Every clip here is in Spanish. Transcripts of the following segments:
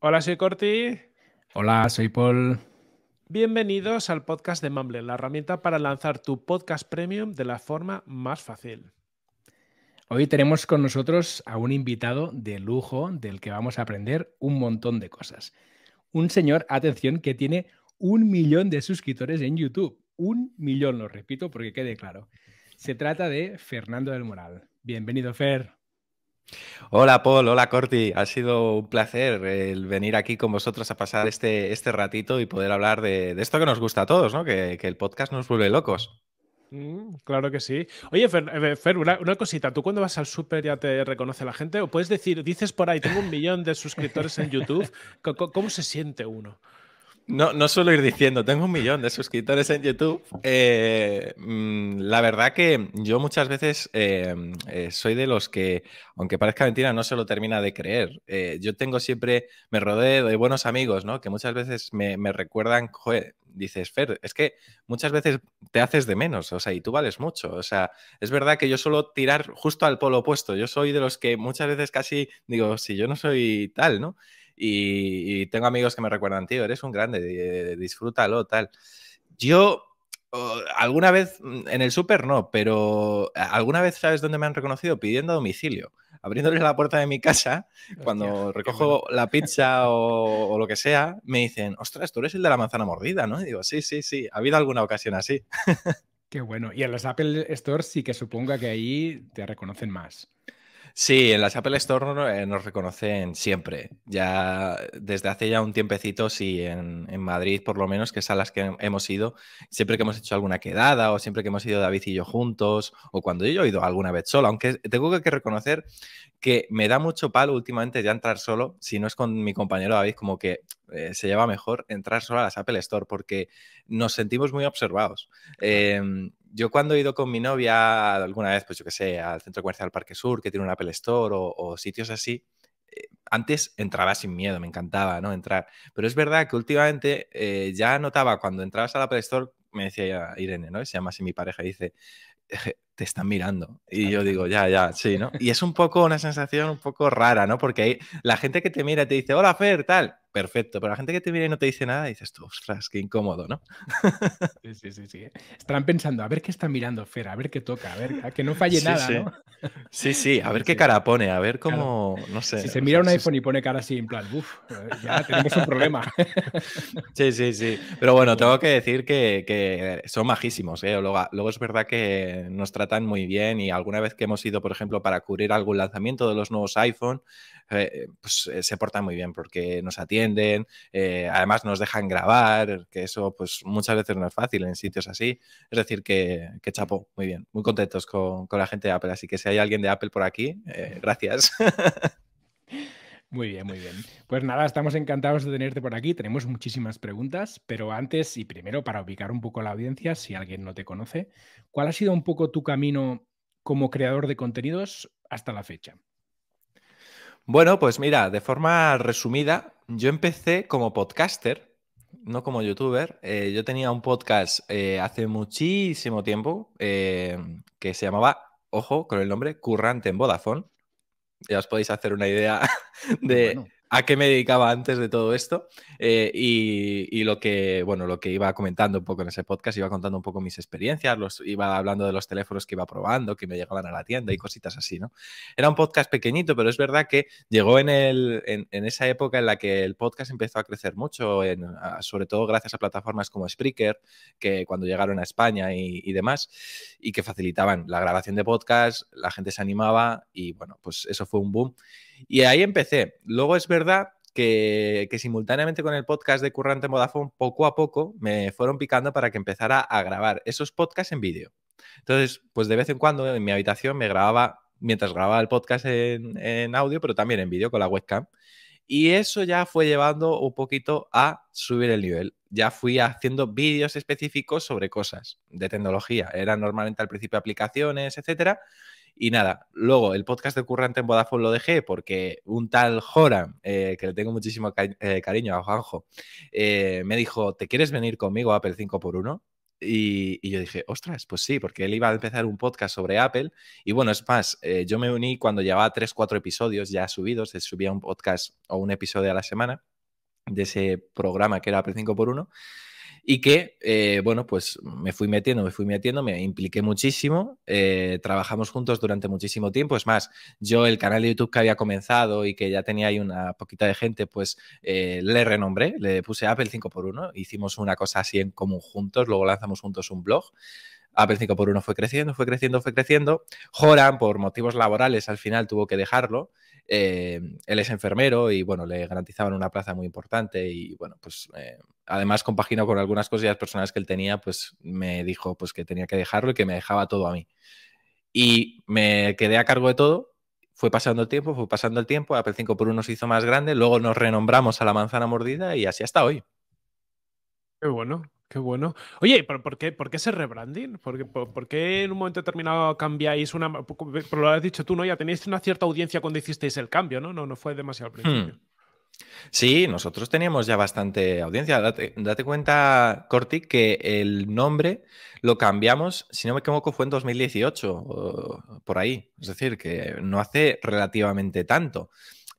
Hola, soy Corti. Hola, soy Paul. Bienvenidos al podcast de Mumble, la herramienta para lanzar tu podcast premium de la forma más fácil. Hoy tenemos con nosotros a un invitado de lujo del que vamos a aprender un montón de cosas. Un señor, atención, que tiene un millón de suscriptores en YouTube. Un millón, lo repito porque quede claro. Se trata de Fernando del Moral. Bienvenido, Fer. Hola Paul, hola Corti, ha sido un placer el venir aquí con vosotros a pasar este, este ratito y poder hablar de, esto que nos gusta a todos, ¿no? Que, el podcast nos vuelve locos. Mm, claro que sí. Oye, Fer, eh, una, cosita, ¿tú cuando vas al súper ya te reconoce la gente? ¿O puedes decir, dices por ahí, tengo un millón de suscriptores en YouTube? cómo se siente uno? No, no suelo ir diciendo, tengo un millón de suscriptores en YouTube. Eh, mm, la verdad que yo muchas veces em, eh, soy de los que, aunque parezca mentira, no se lo termina de creer. Eh, yo tengo siempre, me rodeo de buenos amigos, ¿no? Que muchas veces me, recuerdan, joder, dices, Fer, es que muchas veces te haces de menos, o sea, y tú vales mucho. O sea, es verdad que yo suelo tirar justo al polo opuesto. Yo soy de los que muchas veces casi digo, si yo no soy tal, ¿no? y, tengo amigos que me recuerdan, tío, eres un grande, eh, disfrútalo, tal. Yo oh, alguna vez, mm, en el súper no, pero eh, alguna vez sabes dónde me han reconocido pidiendo a domicilio, abriéndoles la puerta de mi casa, cuando recojo la pizza o, o, lo que sea, me dicen, ostras, tú eres el de la manzana mordida, ¿no? Y digo, sí, sí, sí, ha habido alguna ocasión así. Qué bueno. Y en los Apple Store sí que suponga que ahí te reconocen más. Sí, en las Apple Store eh, nos reconocen siempre. Ya desde hace ya un tiempecito, sí, en, Madrid, por lo menos, que es a las que hemos ido, siempre que hemos hecho alguna quedada, o siempre que hemos ido David y yo juntos, o cuando yo he ido alguna vez solo, aunque tengo que reconocer que me da mucho palo últimamente ya entrar solo, si no es con mi compañero David, como que eh, se lleva mejor entrar solo a las Apple Store, porque nos sentimos muy observados. Em, yo cuando he ido con mi novia alguna vez, pues yo qué sé, al centro comercial Parque Sur, que tiene un Apple Store o, sitios así, eh, antes entraba sin miedo, me encantaba, ¿no? Entrar. Pero es verdad que últimamente eh, ya notaba cuando entrabas al Apple Store, me decía Irene, ¿no? Se llama así mi pareja, dice, te están mirando. Y yo digo, ya, ya, sí, ¿no? Y es un poco una sensación un poco rara, ¿no? Porque la gente que te mira te dice, hola Fer, tal, perfecto, pero la gente que te mira y no te dice nada, dices tú, ostras, qué incómodo, ¿no? Sí, sí, sí. ¿eh? Estarán pensando, a ver qué está mirando Fer, a ver qué toca, a ver, a que no falle nada, sí. ¿no? Sí, sí, a ver qué cara pone, a ver cómo, no sé. Si se mira un iPhone y pone cara así, en plan, buf, ya tenemos un problema. Sí, sí, sí. Pero bueno, tengo que decir que, son majísimos, ¿eh? Luego, luego es verdad que nos muy bien y alguna vez que hemos ido, por ejemplo, para cubrir algún lanzamiento de los nuevos iPhone, eh, pues eh, se portan muy bien porque nos atienden, eh, además nos dejan grabar, que eso pues muchas veces no es fácil en sitios así. Es decir, que, que chapo, muy bien, muy contentos con, con, la gente de Apple. Así que si hay alguien de Apple por aquí, gracias. Muy bien, muy bien. Pues nada, estamos encantados de tenerte por aquí. Tenemos muchísimas preguntas, pero antes y primero para ubicar un poco la audiencia, si alguien no te conoce, ¿cuál ha sido un poco tu camino como creador de contenidos hasta la fecha? Bueno, pues mira, de forma resumida, yo empecé como podcaster, no como youtuber. Eh, yo tenía un podcast eh, hace muchísimo tiempo eh, que se llamaba, ojo con el nombre, Currante en Vodafone ya os podéis hacer una idea de a qué me dedicaba antes de todo esto eh, y, lo que bueno lo que iba comentando un poco en ese podcast iba contando un poco mis experiencias los iba hablando de los teléfonos que iba probando que me llegaban a la tienda y cositas así no era un podcast pequeñito pero es verdad que llegó en esa época en la que el podcast empezó a crecer mucho sobre todo gracias a plataformas como Spreaker que cuando llegaron a España y, demás y que facilitaban la grabación de podcast la gente se animaba y bueno pues eso fue un boom y ahí empecé. Luego es verdad que, simultáneamente con el podcast de Currante Modafone, poco a poco me fueron picando para que empezara a grabar esos podcasts en vídeo. Entonces, pues de vez en cuando en mi habitación me grababa, mientras grababa el podcast en, en audio, pero también en vídeo con la webcam. Y eso ya fue llevando un poquito a subir el nivel. Ya fui haciendo vídeos específicos sobre cosas de tecnología. Eran normalmente al principio aplicaciones, etcétera. Y nada, luego el podcast de Currante en Vodafone lo dejé porque un tal Joram, eh, que le tengo muchísimo eh, cariño a Juanjo, eh, me dijo, ¿te quieres venir conmigo a Apple 5x1? Y, yo dije, ostras, pues sí, porque él iba a empezar un podcast sobre Apple. Y bueno, es más, yo me uní cuando llevaba 3, 4 episodios ya subidos, se subía un podcast o un episodio a la semana de ese programa que era Apple 5x1 y que, eh, bueno, pues me fui metiendo, me fui metiendo, me impliqué muchísimo, eh, trabajamos juntos durante muchísimo tiempo. Es más, yo el canal de YouTube que había comenzado y que ya tenía ahí una poquita de gente, pues eh, le renombré, le puse Apple 5x1, hicimos una cosa así en común juntos, luego lanzamos juntos un blog. Apple 5x1 fue creciendo, fue creciendo, fue creciendo. Joran, por motivos laborales, al final tuvo que dejarlo. Eh, él es enfermero y bueno, le garantizaban una plaza muy importante y bueno, pues eh, además compaginó con algunas cosillas personales que él tenía, pues me dijo pues que tenía que dejarlo y que me dejaba todo a mí. Y me quedé a cargo de todo, fue pasando el tiempo, fue pasando el tiempo, Apple 5 por 1 se hizo más grande, luego nos renombramos a la manzana mordida y así hasta hoy. Qué bueno, Qué bueno. Oye, por, qué, ¿por ese rebranding? ¿Por qué, en un momento determinado cambiáis una... Por lo has dicho tú, ¿no? Ya tenéis una cierta audiencia cuando hicisteis el cambio, ¿no? No, no fue demasiado al hmm. principio. Sí, nosotros teníamos ya bastante audiencia. Date, cuenta, Corti, que el nombre lo cambiamos, si no me equivoco, fue en 2018, por ahí. Es decir, que no hace relativamente tanto.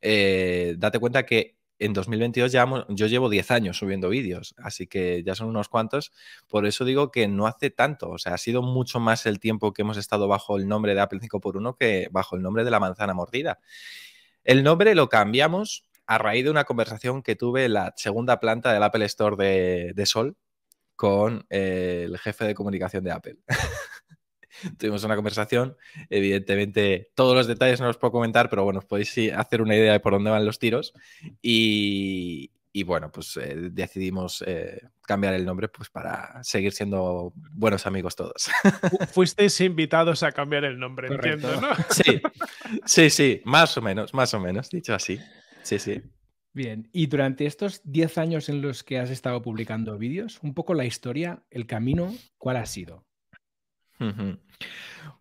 Eh, date cuenta que en 2022 ya yo llevo 10 años subiendo vídeos, así que ya son unos cuantos. Por eso digo que no hace tanto, o sea, ha sido mucho más el tiempo que hemos estado bajo el nombre de Apple 5x1 que bajo el nombre de la manzana mordida. El nombre lo cambiamos a raíz de una conversación que tuve en la segunda planta del Apple Store de, Sol con eh, el jefe de comunicación de Apple. tuvimos una conversación. Evidentemente, todos los detalles no los puedo comentar, pero bueno, os podéis hacer una idea de por dónde van los tiros. Y, bueno, pues eh, decidimos eh, cambiar el nombre pues para seguir siendo buenos amigos todos. Fuisteis invitados a cambiar el nombre, entiendo, ¿no? Sí, sí, sí, más o menos, más o menos, dicho así. Sí, sí. Bien, y durante estos 10 años en los que has estado publicando vídeos, un poco la historia, el camino, ¿cuál ha sido?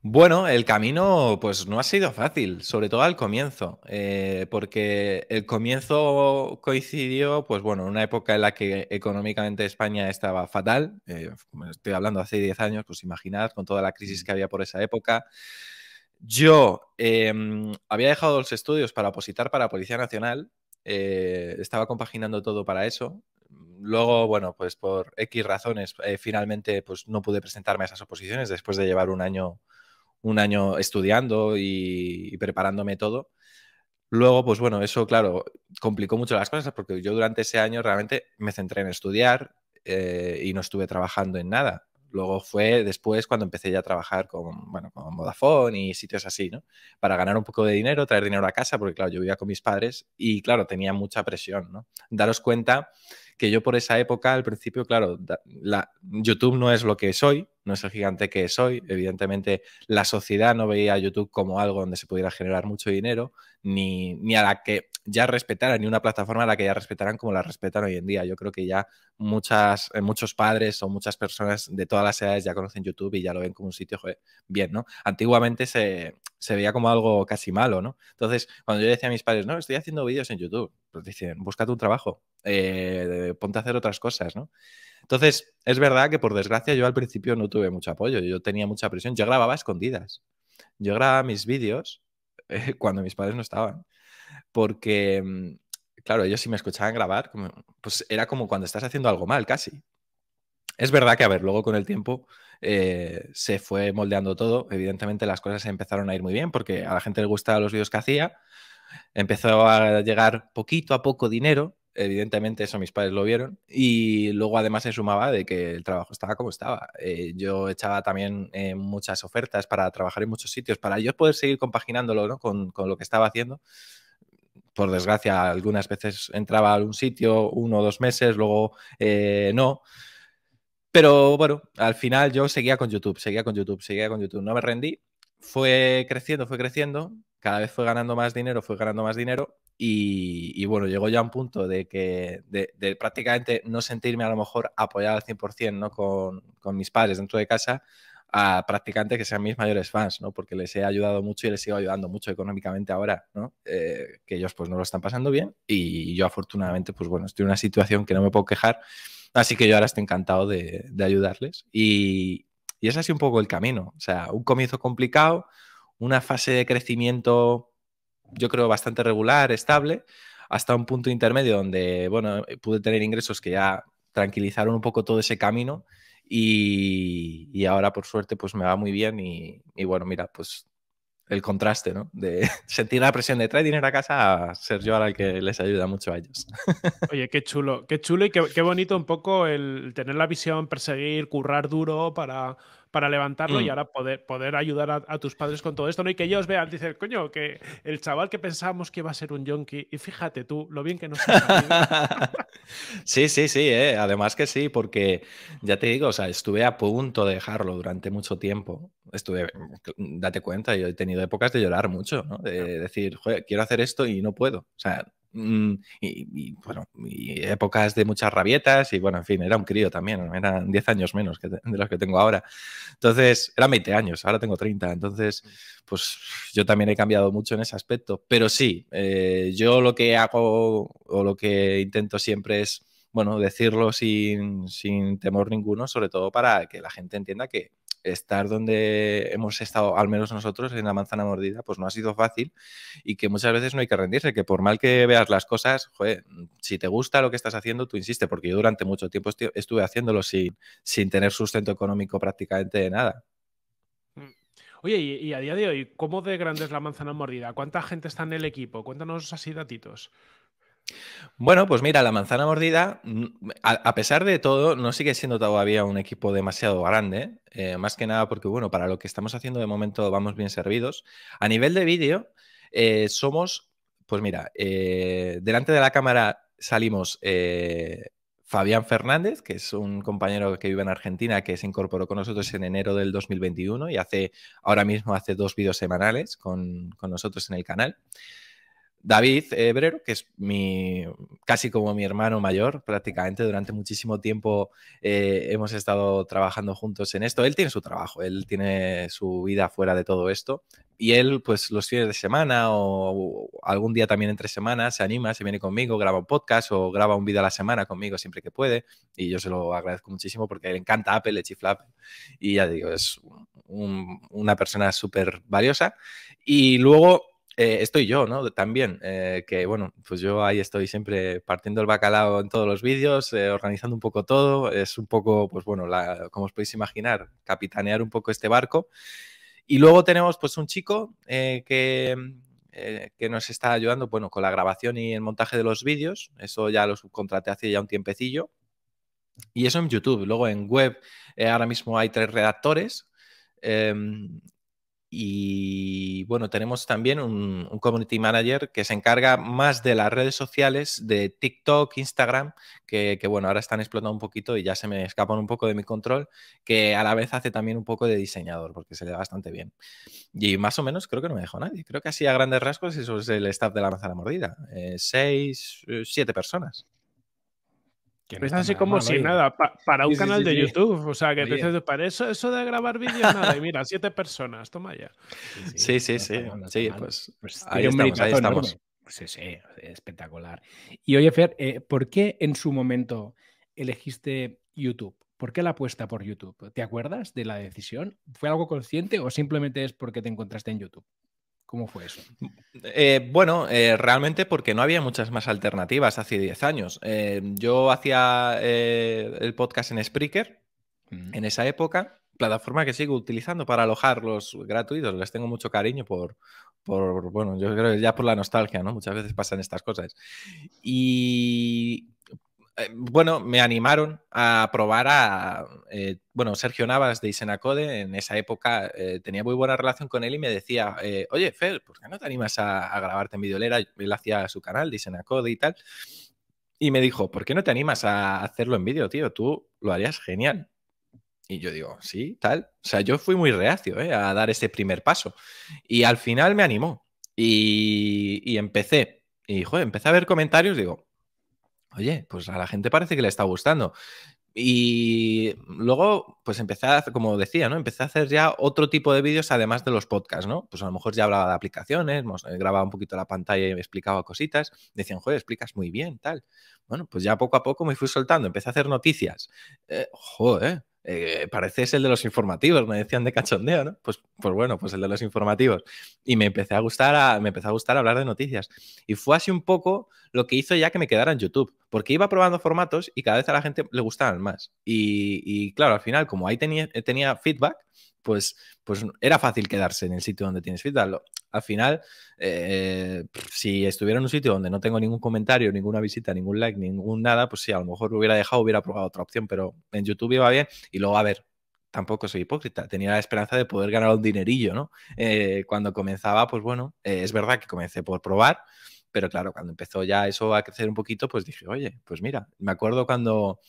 Bueno, el camino pues no ha sido fácil, sobre todo al comienzo, eh, porque el comienzo coincidió, pues bueno, en una época en la que económicamente España estaba fatal, eh, estoy hablando hace 10 años, pues imaginad con toda la crisis mm. que había por esa época. Yo em, había dejado los estudios para opositar para Policía Nacional, eh, estaba compaginando todo para eso, luego, bueno, pues por X razones, eh, finalmente pues no pude presentarme a esas oposiciones después de llevar un año, un año estudiando y, preparándome todo. Luego, pues bueno, eso, claro, complicó mucho las cosas porque yo durante ese año realmente me centré en estudiar eh, y no estuve trabajando en nada. Luego fue después cuando empecé ya a trabajar con, bueno, con Vodafone y sitios así, ¿no? Para ganar un poco de dinero, traer dinero a casa, porque claro, yo vivía con mis padres y claro, tenía mucha presión, ¿no? Daros cuenta que yo por esa época, al principio, claro, YouTube no es lo que soy, no es el gigante que soy. Evidentemente, la sociedad no veía a YouTube como algo donde se pudiera generar mucho dinero, ni, ni a la que ya respetaran, ni una plataforma a la que ya respetaran como la respetan hoy en día. Yo creo que ya muchas, eh, muchos padres o muchas personas de todas las edades ya conocen YouTube y ya lo ven como un sitio bien, ¿no? Antiguamente se, se veía como algo casi malo, ¿no? Entonces, cuando yo decía a mis padres, no, estoy haciendo vídeos en YouTube pues dicen, búscate un trabajo, eh, ponte a hacer otras cosas, Entonces, es verdad que por desgracia yo al principio no tuve mucho apoyo, yo tenía mucha presión, yo grababa escondidas, yo grababa mis vídeos eh, cuando mis padres no estaban, porque, mm, claro, ellos si me escuchaban grabar, pues era como cuando estás haciendo algo mal, casi. Es verdad que, a ver, luego con el tiempo eh, se fue moldeando todo. Evidentemente las cosas empezaron a ir muy bien porque a la gente le gustaba los vídeos que hacía, Empezó a llegar poquito a poco dinero, evidentemente eso mis padres lo vieron, y luego además se sumaba de que el trabajo estaba como estaba. Eh, yo echaba también eh, muchas ofertas para trabajar en muchos sitios, para yo poder seguir compaginándolo ¿no? con, lo que estaba haciendo por desgracia, algunas veces entraba a un sitio uno o dos meses, luego eh, no. Pero bueno, al final yo seguía con YouTube, seguía con YouTube, seguía con YouTube. No me rendí, fue creciendo, fue creciendo cada vez fue ganando más dinero, fue ganando más dinero y, bueno, llegó ya a un punto de que de, prácticamente no sentirme a lo mejor apoyado al 100% ¿no? con, con mis padres dentro de casa a prácticamente que sean mis mayores fans, ¿no? Porque les he ayudado mucho y les sigo ayudando mucho económicamente ahora, ¿no? Eh, que ellos pues no lo están pasando bien y yo afortunadamente pues bueno, estoy en una situación que no me puedo quejar, así que yo ahora estoy encantado de, de ayudarles y, y es así un poco el camino, o sea, un comienzo complicado, una fase de crecimiento, yo creo, bastante regular, estable, hasta un punto intermedio donde, bueno, pude tener ingresos que ya tranquilizaron un poco todo ese camino y, ahora, por suerte, pues me va muy bien y, bueno, mira, pues el contraste, ¿no? De sentir la presión de traer dinero a casa a ser yo ahora que les ayuda mucho a ellos. Oye, qué chulo, qué chulo y qué bonito un poco el tener la visión, perseguir, currar duro para, para levantarlo y mm. ahora poder, poder ayudar a, tus padres con todo esto, ¿no? Y que ellos vean, dicen, coño, que el chaval que pensábamos que iba a ser un yonki, y fíjate tú, lo bien que nos ha Sí, sí, sí, ¿eh? además que sí, porque ya te digo, o sea, estuve a punto de dejarlo durante mucho tiempo. Estuve, mm, date cuenta, yo he tenido épocas de llorar mucho, ¿no? De decir, Joder, quiero hacer esto y no puedo. O sea, Mm, y, bueno, épocas de muchas rabietas y bueno, en fin, era un crío también, eran 10 años menos que de los que tengo ahora. Entonces, eran 20 años, ahora tengo 30, entonces, mm. pues yo también he cambiado mucho en ese aspecto, pero sí, eh, yo lo que hago o lo que intento siempre es bueno, decirlo sin, temor ninguno, sobre todo para que la gente entienda que estar donde hemos estado, al menos nosotros, en la manzana mordida, pues no ha sido fácil y que muchas veces no hay que rendirse, que por mal que veas las cosas, si te gusta lo que estás haciendo, tú insiste, porque yo durante mucho tiempo estuve haciéndolo sin, sin tener sustento económico prácticamente de nada. Mm. Oye, y, y a día de hoy, ¿cómo de grande es la manzana mordida? ¿Cuánta gente está en el equipo? Cuéntanos así datitos. Bueno, pues mira, la manzana mordida, mm, a, pesar de todo, no sigue siendo todavía un equipo demasiado grande, eh, más que nada porque, bueno, para lo que estamos haciendo de momento vamos bien servidos. A nivel de vídeo, eh, somos, pues mira, eh, delante de la cámara salimos Fabián Fernández, que es un compañero que vive en Argentina, que se incorporó con nosotros en enero del 2021 y hace, ahora mismo hace dos vídeos semanales con, con nosotros en el canal. David Ebrero, que es mi, casi como mi hermano mayor, prácticamente durante muchísimo tiempo eh, hemos estado trabajando juntos en esto. Él tiene su trabajo, él tiene su vida fuera de todo esto. Y él, pues los fines de semana o, algún día también entre semanas, se anima, se viene conmigo, graba un podcast o graba un vídeo a la semana conmigo siempre que puede. Y yo se lo agradezco muchísimo porque le encanta Apple, le chifla Y ya digo, es una persona súper valiosa. Y luego eh, estoy yo, ¿no? También, eh, que bueno, pues yo ahí estoy siempre partiendo el bacalao en todos los vídeos, eh, organizando un poco todo, es un poco, pues bueno, como os podéis imaginar, capitanear un poco este barco. Y luego tenemos pues un chico que, mm, que nos está ayudando, bueno, con la grabación y el montaje de los vídeos, eso ya lo subcontraté hace ya un tiempecillo. Y eso en YouTube, luego en web, ahora mismo hay tres redactores, em, y bueno, tenemos también un, community manager que se encarga más de las redes sociales, de TikTok, Instagram, que, bueno, ahora están explotando un poquito y ya se me escapan un poco de mi control, que a la vez hace también un poco de diseñador, porque se le da bastante bien. Y más o menos creo que no me dejó nadie. Creo que así a grandes rasgos eso es el staff de la manzana mordida. Eh, seis, eh, siete personas es así como si nada, para un canal de YouTube. O sea, que te para eso, eso de grabar vídeos, nada. Y mira, siete personas, toma ya. Sí, sí, sí. Sí, pues, pues, ahí estamos, ahí Sí, sí, espectacular. Y oye, Fer, eh, ¿por qué en su momento elegiste YouTube? ¿Por qué la apuesta por YouTube? ¿Te acuerdas de la decisión? ¿Fue algo consciente o simplemente es porque te encontraste en YouTube? ¿Cómo fue eso? Eh, bueno, eh, realmente porque no había muchas más alternativas hace 10 años. Eh, yo hacía el podcast en Spreaker mm. en esa época, plataforma que sigo utilizando para alojar los gratuitos. Les tengo mucho cariño por, por, bueno, yo creo que ya por la nostalgia, ¿no? Muchas veces pasan estas cosas. Y eh, bueno, me animaron a probar a, eh, bueno, Sergio Navas de Isenacode, en esa época eh, tenía muy buena relación con él y me decía, oye, Fer, ¿por qué no te animas a, grabarte en videolera? Él hacía su canal de Isenacode y tal. Y me dijo, ¿por qué no te animas a hacerlo en vídeo, tío? Tú lo harías genial. Y yo digo, sí, tal. O sea, yo fui muy reacio a dar ese primer paso. Y al final me animó. Y, empecé. Y, joder, empecé a ver comentarios, digo, Oye, pues a la gente parece que le está gustando. Y luego, pues empecé a, como decía, ¿no? Empecé a hacer ya otro tipo de vídeos además de los podcasts, ¿no? Pues a lo mejor ya hablaba de aplicaciones, eh, grababa un poquito la pantalla y me explicaba cositas. Decían, joder, explicas muy bien, tal. Bueno, pues ya poco a poco me fui soltando, empecé a hacer noticias. Eh, joder, eh, pareces el de los informativos, me decían de cachondeo, ¿no? Pues, pues bueno, pues el de los informativos. Y me empecé a gustar, me empezó a gustar hablar de noticias. Y fue así un poco lo que hizo ya que me quedara en YouTube porque iba probando formatos y cada vez a la gente le gustaban más. Y, claro, al final, como ahí tenía, tenía feedback, pues, pues era fácil quedarse en el sitio donde tienes feedback. al final, eh, si estuviera en un sitio donde no tengo ningún comentario, ninguna visita, ningún like, ningún nada, pues sí, a lo mejor lo hubiera dejado, hubiera probado otra opción, pero en YouTube iba bien y luego a ver. Tampoco soy hipócrita, tenía la esperanza de poder ganar un dinerillo, ¿no? Eh, cuando comenzaba, pues bueno, eh, es verdad que comencé por probar, pero claro, cuando empezó ya eso a crecer un poquito, pues dije, oye, pues mira, me acuerdo cuando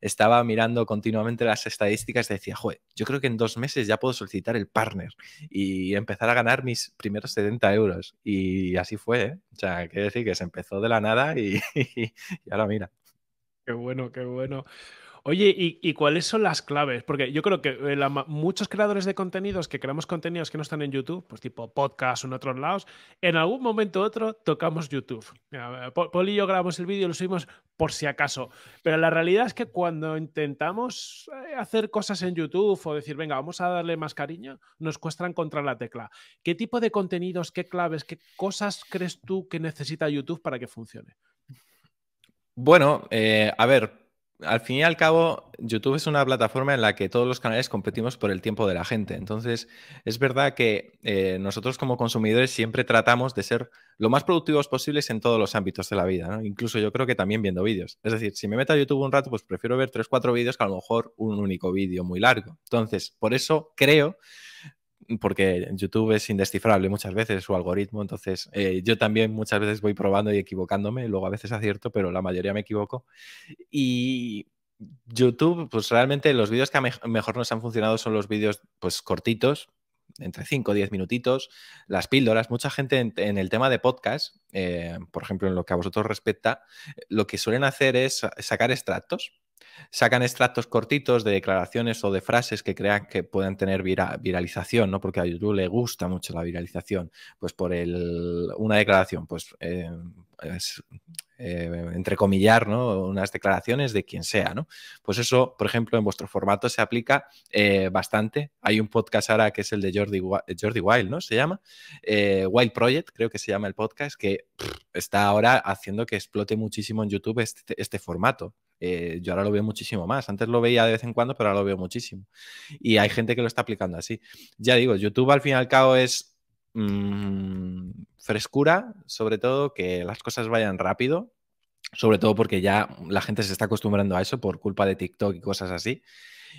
estaba mirando continuamente las estadísticas, decía, joder, yo creo que en dos meses ya puedo solicitar el partner y empezar a ganar mis primeros 70 euros. Y así fue, ¿eh? O sea, quiero decir que se empezó de la nada y, y ahora mira. Qué bueno, qué bueno. Oye, ¿y, cuáles son las claves? Porque yo creo que eh, muchos creadores de contenidos que creamos contenidos que no están en YouTube, pues tipo podcast o en otros lados, en algún momento u otro tocamos YouTube. Poli y yo grabamos el vídeo, lo subimos por si acaso. Pero la realidad es que cuando intentamos eh, hacer cosas en YouTube o decir, venga, vamos a darle más cariño, nos cuesta contra la tecla. ¿Qué tipo de contenidos, qué claves, qué cosas crees tú que necesita YouTube para que funcione? Bueno, eh, a ver, al fin y al cabo, YouTube es una plataforma en la que todos los canales competimos por el tiempo de la gente. Entonces, es verdad que eh, nosotros como consumidores siempre tratamos de ser lo más productivos posibles en todos los ámbitos de la vida, Incluso yo creo que también viendo vídeos. Es decir, si me meto a YouTube un rato, pues prefiero ver tres, cuatro vídeos que a lo mejor un único vídeo muy largo. Entonces, por eso creo porque YouTube es indescifrable muchas veces su algoritmo, entonces eh, yo también muchas veces voy probando y equivocándome, luego a veces acierto, pero la mayoría me equivoco. Y YouTube, pues realmente los vídeos que mejor nos han funcionado son los vídeos pues cortitos, entre 5 o 10 minutitos, las píldoras. Mucha gente en, el tema de podcast, eh, por ejemplo, en lo que a vosotros respecta, lo que suelen hacer es sacar extractos Sacan extractos cortitos de declaraciones o de frases que crean que pueden tener viralización, ¿no? Porque a YouTube le gusta mucho la viralización. Pues por el, una declaración, pues eh, eh, entrecomillar ¿no? unas declaraciones de quien sea, ¿no? Pues eso, por ejemplo, en vuestro formato se aplica eh, bastante. Hay un podcast ahora que es el de Jordi, Wild, ¿no? Se llama eh, Wild Project, creo que se llama el podcast, que está ahora haciendo que explote muchísimo en YouTube este, este formato. Eh, yo ahora lo veo muchísimo más. Antes lo veía de vez en cuando, pero ahora lo veo muchísimo. Y hay gente que lo está aplicando así. Ya digo, YouTube al fin y al cabo es Mm, frescura, sobre todo, que las cosas vayan rápido, sobre todo porque ya la gente se está acostumbrando a eso por culpa de TikTok y cosas así.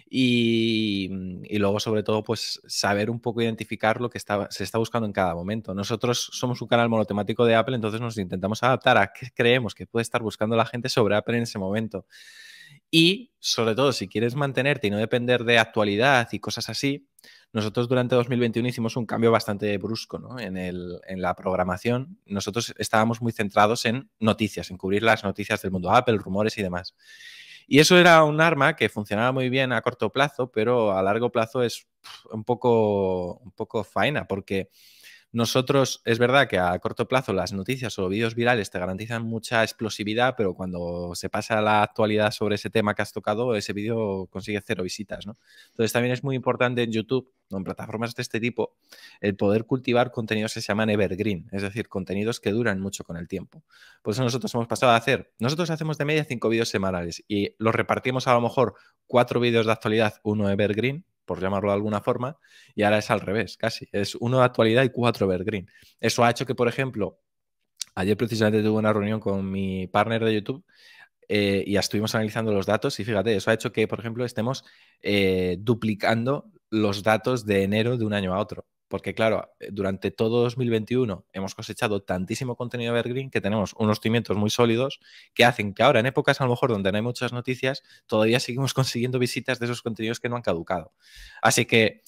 Y, mm, luego, sobre todo, pues saber un poco identificar lo que se está buscando en cada momento. Nosotros somos un canal monotemático de Apple, entonces nos intentamos adaptar a qué creemos que puede estar buscando la gente sobre Apple en ese momento. Y sobre todo, si quieres mantenerte y no depender de actualidad y cosas así, nosotros durante 2021 hicimos un cambio bastante brusco en, en, la programación. Nosotros estábamos muy centrados en noticias, en cubrir las noticias del mundo Apple, rumores y demás. Y eso era un arma que funcionaba muy bien a corto plazo, pero a largo plazo es un poco, un poco faena, porque nosotros, es verdad que a corto plazo las noticias o vídeos virales te garantizan mucha explosividad, pero cuando se pasa a la actualidad sobre ese tema que has tocado, ese vídeo consigue cero visitas, ¿no? Entonces también es muy importante en YouTube en plataformas de este tipo el poder cultivar contenidos que se llaman evergreen, es decir, contenidos que duran mucho con el tiempo. Por eso nosotros hemos pasado a hacer, nosotros hacemos de media cinco vídeos semanales y los repartimos a lo mejor cuatro vídeos de actualidad, uno evergreen, por llamarlo de alguna forma, y ahora es al revés, casi. Es uno de actualidad y cuatro Green. Eso ha hecho que, por ejemplo, ayer precisamente tuve una reunión con mi partner de YouTube eh, y estuvimos analizando los datos y fíjate, eso ha hecho que, por ejemplo, estemos eh, duplicando los datos de enero de un año a otro. Porque claro, eh, durante todo 2021 hemos cosechado tantísimo contenido Evergreen que tenemos unos cimientos muy sólidos que hacen que ahora en épocas a lo mejor donde no hay muchas noticias, todavía seguimos consiguiendo visitas de esos contenidos que no han caducado. Así que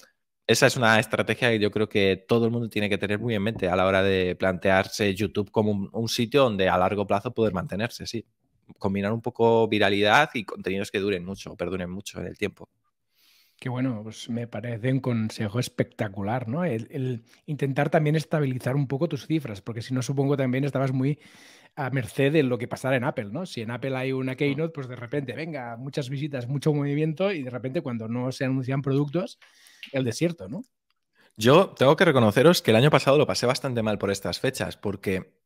esa es una estrategia que yo creo que todo el mundo tiene que tener muy en mente a la hora de plantearse YouTube como un, sitio donde a largo plazo poder mantenerse, sí. Combinar un poco viralidad y contenidos que duren mucho, perduren mucho en el tiempo. Que bueno, pues me parece un consejo espectacular, ¿no? El, intentar también estabilizar un poco tus cifras, porque si no, supongo también estabas muy a merced de lo que pasara en Apple, ¿no? Si en Apple hay una keynote, pues de repente, venga, muchas visitas, mucho movimiento, y de repente cuando no se anuncian productos, el desierto, ¿no? Yo tengo que reconoceros que el año pasado lo pasé bastante mal por estas fechas, porque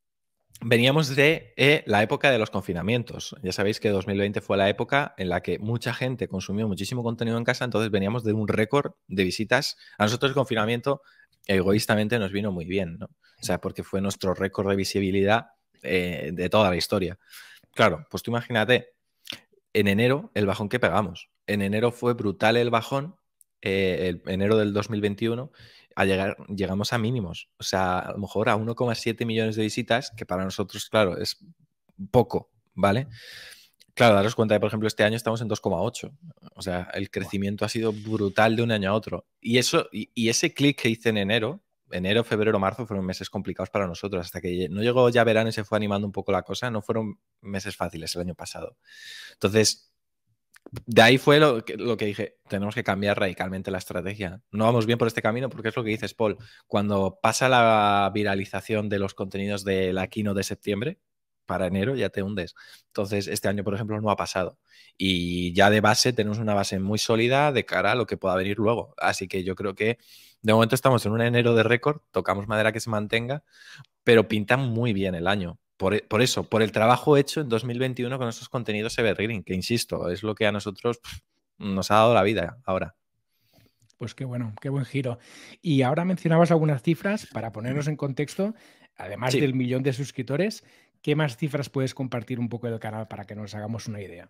veníamos de eh, la época de los confinamientos. Ya sabéis que 2020 fue la época en la que mucha gente consumió muchísimo contenido en casa, entonces veníamos de un récord de visitas. A nosotros el confinamiento egoístamente nos vino muy bien, ¿no? O sea, porque fue nuestro récord de visibilidad eh, de toda la historia. Claro, pues tú imagínate, en enero el bajón que pegamos. En enero fue brutal el bajón, eh, enero del 2021, llegar, llegamos a mínimos. O sea, a lo mejor a 1,7 millones de visitas, que para nosotros, claro, es poco, ¿vale? Claro, daros cuenta de, por ejemplo, este año estamos en 2,8. O sea, el crecimiento ha sido brutal de un año a otro. Y, eso, y ese clic que hice en enero, enero, febrero, marzo fueron meses complicados para nosotros. Hasta que no llegó ya verano y se fue animando un poco la cosa, no fueron meses fáciles el año pasado. Entonces, de ahí fue lo que, dije, tenemos que cambiar radicalmente la estrategia. No vamos bien por este camino porque es lo que dices, Paul. Cuando pasa la viralización de los contenidos de la de septiembre, para enero ya te hundes. Entonces, este año, por ejemplo, no ha pasado. Y ya de base tenemos una base muy sólida de cara a lo que pueda venir luego. Así que yo creo que de momento estamos en un enero de récord, tocamos madera que se mantenga, pero pinta muy bien el año. E, por, eso, por el trabajo hecho en 2021 con esos contenidos evergreen, que insisto, es lo que a nosotros nos ha dado la vida ahora. Pues qué bueno, qué buen giro. Y ahora mencionabas algunas cifras para ponernos en contexto, además del millón de suscriptores, ¿qué más cifras puedes compartir un poco del canal para que nos hagamos una idea?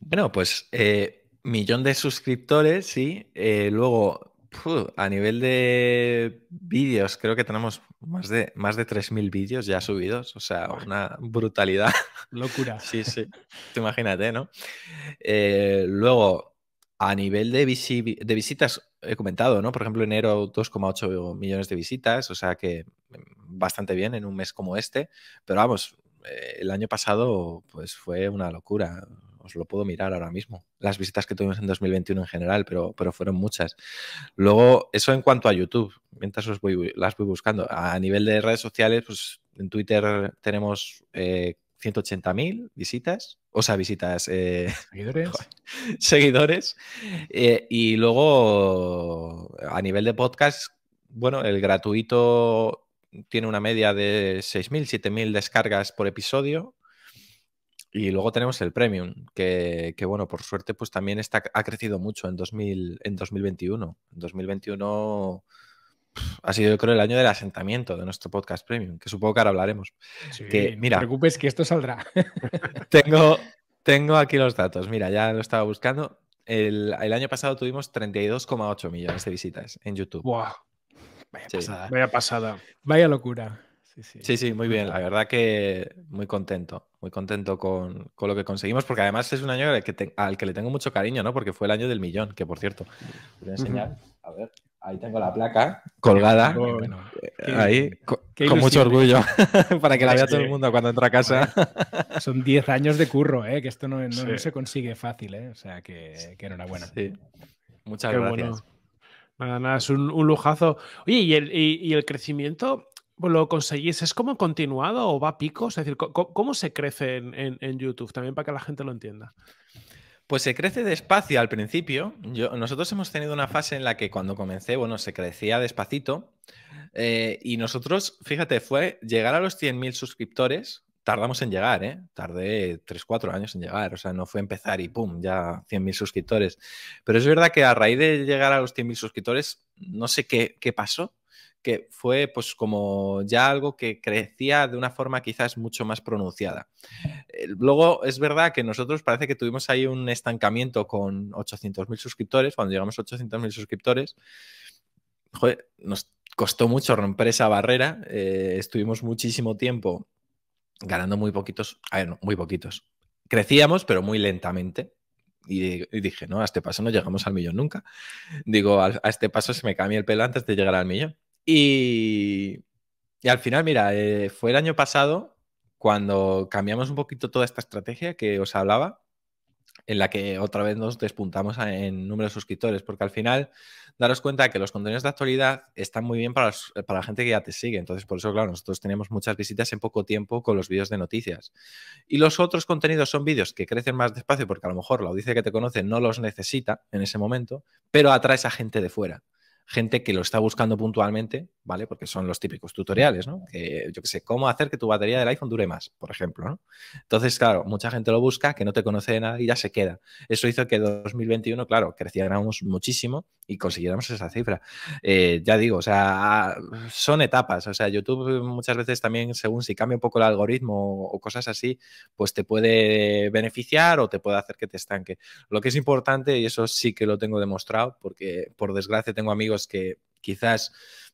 Bueno, pues eh, millón de suscriptores, sí. Eh, luego, a nivel de vídeos, creo que tenemos más de, más de 3.000 vídeos ya subidos, o sea, una brutalidad. Locura. sí, sí. Te imagínate, ¿no? Eh, luego, a nivel de, de visitas, he comentado, ¿no? Por ejemplo, enero 2,8 millones de visitas, o sea que mm, bastante bien en un mes como este, pero vamos, eh, el año pasado pues fue una locura os lo puedo mirar ahora mismo. Las visitas que tuvimos en 2021 en general, pero, pero fueron muchas. Luego, eso en cuanto a YouTube, mientras os voy, las voy buscando. A nivel de redes sociales, pues en Twitter tenemos 180.000 eh, visitas, o sea, visitas... Eh, seguidores. seguidores. Eh, y luego, a nivel de podcast, bueno, el gratuito tiene una media de 6.000, 7.000 descargas por episodio. Y luego tenemos el Premium, que, bueno, por suerte, pues también está, ha crecido mucho en, en 2021. En 2021 ha sido, yo creo, el año del asentamiento de nuestro podcast Premium, que supongo que ahora hablaremos. que, mira, no te preocupes que esto saldrá. tengo, tengo aquí los datos. Mira, ya lo estaba buscando. El, año pasado tuvimos 32,8 millones de visitas en YouTube. ¡Wow! Vaya pasada. Vaya locura. sí, sí, muy bien. La verdad que muy contento muy contento con, lo que conseguimos, porque además es un año al que, le tengo mucho cariño, ¿no? Porque fue el año del millón, que por cierto, voy a enseñar, a ver, ahí tengo la placa colgada, eh, ahí, con, mucho orgullo, para que la vea todo el mundo cuando entra a casa. son 10 años de curro, ¿eh? que esto no, se consigue fácil, ¿eh? o sea que, que enhorabuena. Sí. Muchas gracias. Nada, nada, es un, un lujazo. Oye, ¿y el, y el crecimiento lo conseguís? ¿Es como continuado o va a picos? Es decir, ¿cómo, se crece en, YouTube? También para que la gente lo entienda. Pues se crece despacio al principio. Yo, nosotros hemos tenido una fase en la que cuando comencé, bueno, se crecía despacito. Eh, y nosotros, fíjate, fue llegar a los 100.000 suscriptores. Tardamos en llegar, ¿eh? Tardé 3, 4 años en llegar. O sea, no fue empezar y pum, ya 100.000 suscriptores. Pero es verdad que a raíz de llegar a los 100.000 suscriptores, no sé qué, qué pasó, que fue pues como ya algo que crecía de una forma quizás mucho más pronunciada. Eh, luego es verdad que nosotros parece que tuvimos ahí un estancamiento con 800.000 suscriptores, cuando llegamos a 800.000 suscriptores, nos costó mucho romper esa barrera, eh, estuvimos muchísimo tiempo ganando muy poquitos, muy poquitos. Crecíamos, pero muy lentamente, y, dije, no, a este paso no llegamos al millón nunca. Digo, a, este paso se me cambia el pelo antes de llegar al millón. Y, al final, mira, eh, fue el año pasado cuando cambiamos un poquito toda esta estrategia que os hablaba, en la que otra vez nos despuntamos en número de suscriptores, porque al final daros cuenta que los contenidos de actualidad están muy bien para, la gente que ya te sigue. Entonces, por eso, claro, nosotros tenemos muchas visitas en poco tiempo con los vídeos de noticias. Y los otros contenidos son vídeos que crecen más despacio porque a lo mejor la audiencia que te conoce no los necesita en ese momento, pero atrae a gente de fuera gente que lo está buscando puntualmente ¿vale? Porque son los típicos tutoriales, ¿no? Que, yo qué sé, cómo hacer que tu batería del iPhone dure más, por ejemplo, Entonces, claro, mucha gente lo busca, que no te conoce de nada y ya se queda. Eso hizo que en 2021, claro, creciéramos muchísimo y consiguiéramos esa cifra. Eh, ya digo, o sea, son etapas. O sea, YouTube muchas veces también, según si cambia un poco el algoritmo o cosas así, pues te puede beneficiar o te puede hacer que te estanque. Lo que es importante, y eso sí que lo tengo demostrado, porque por desgracia tengo amigos que quizás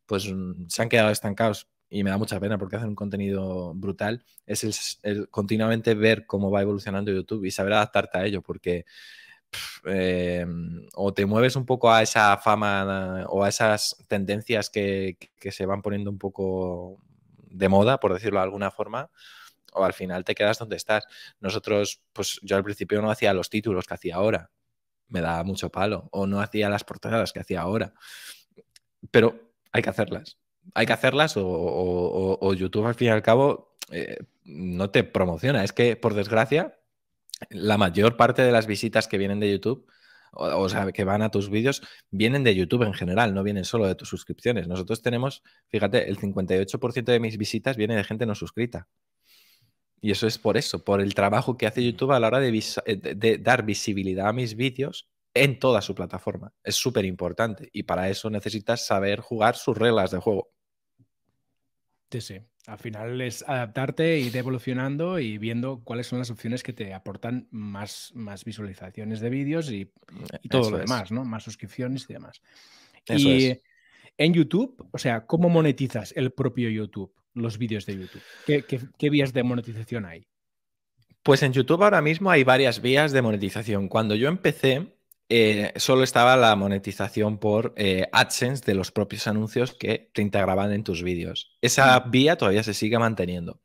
pues mm, se han quedado estancados y me da mucha pena porque hacen un contenido brutal, es el, continuamente ver cómo va evolucionando YouTube y saber adaptarte a ello, porque em, o te mueves un poco a esa fama o a esas tendencias que, que se van poniendo un poco de moda, por decirlo de alguna forma, o al final te quedas donde estás. Nosotros, pues yo al principio no hacía los títulos que hacía ahora, me daba mucho palo, o no hacía las portadas que hacía ahora. Pero hay que hacerlas. Hay que hacerlas o, YouTube al fin y al cabo eh, no te promociona. Es que, por desgracia, la mayor parte de las visitas que vienen de YouTube, o, sea, que van a tus vídeos, vienen de YouTube en general, no vienen solo de tus suscripciones. Nosotros tenemos, fíjate, el 58% de mis visitas viene de gente no suscrita. Y eso es por eso, por el trabajo que hace YouTube a la hora de, eh, de dar visibilidad a mis vídeos en toda su plataforma. Es súper importante y para eso necesitas saber jugar sus reglas de juego. Sí, sí. Al final es adaptarte, ir evolucionando y viendo cuáles son las opciones que te aportan más, más visualizaciones de vídeos y, todo lo demás, ¿no? Más suscripciones y demás. y en YouTube, o sea, ¿cómo monetizas el propio YouTube, los vídeos de YouTube? qué vías de monetización hay? Pues en YouTube ahora mismo hay varias vías de monetización. Cuando yo empecé, eh, solo estaba la monetización por eh, AdSense de los propios anuncios que te integraban en tus vídeos. Esa vía todavía se sigue manteniendo.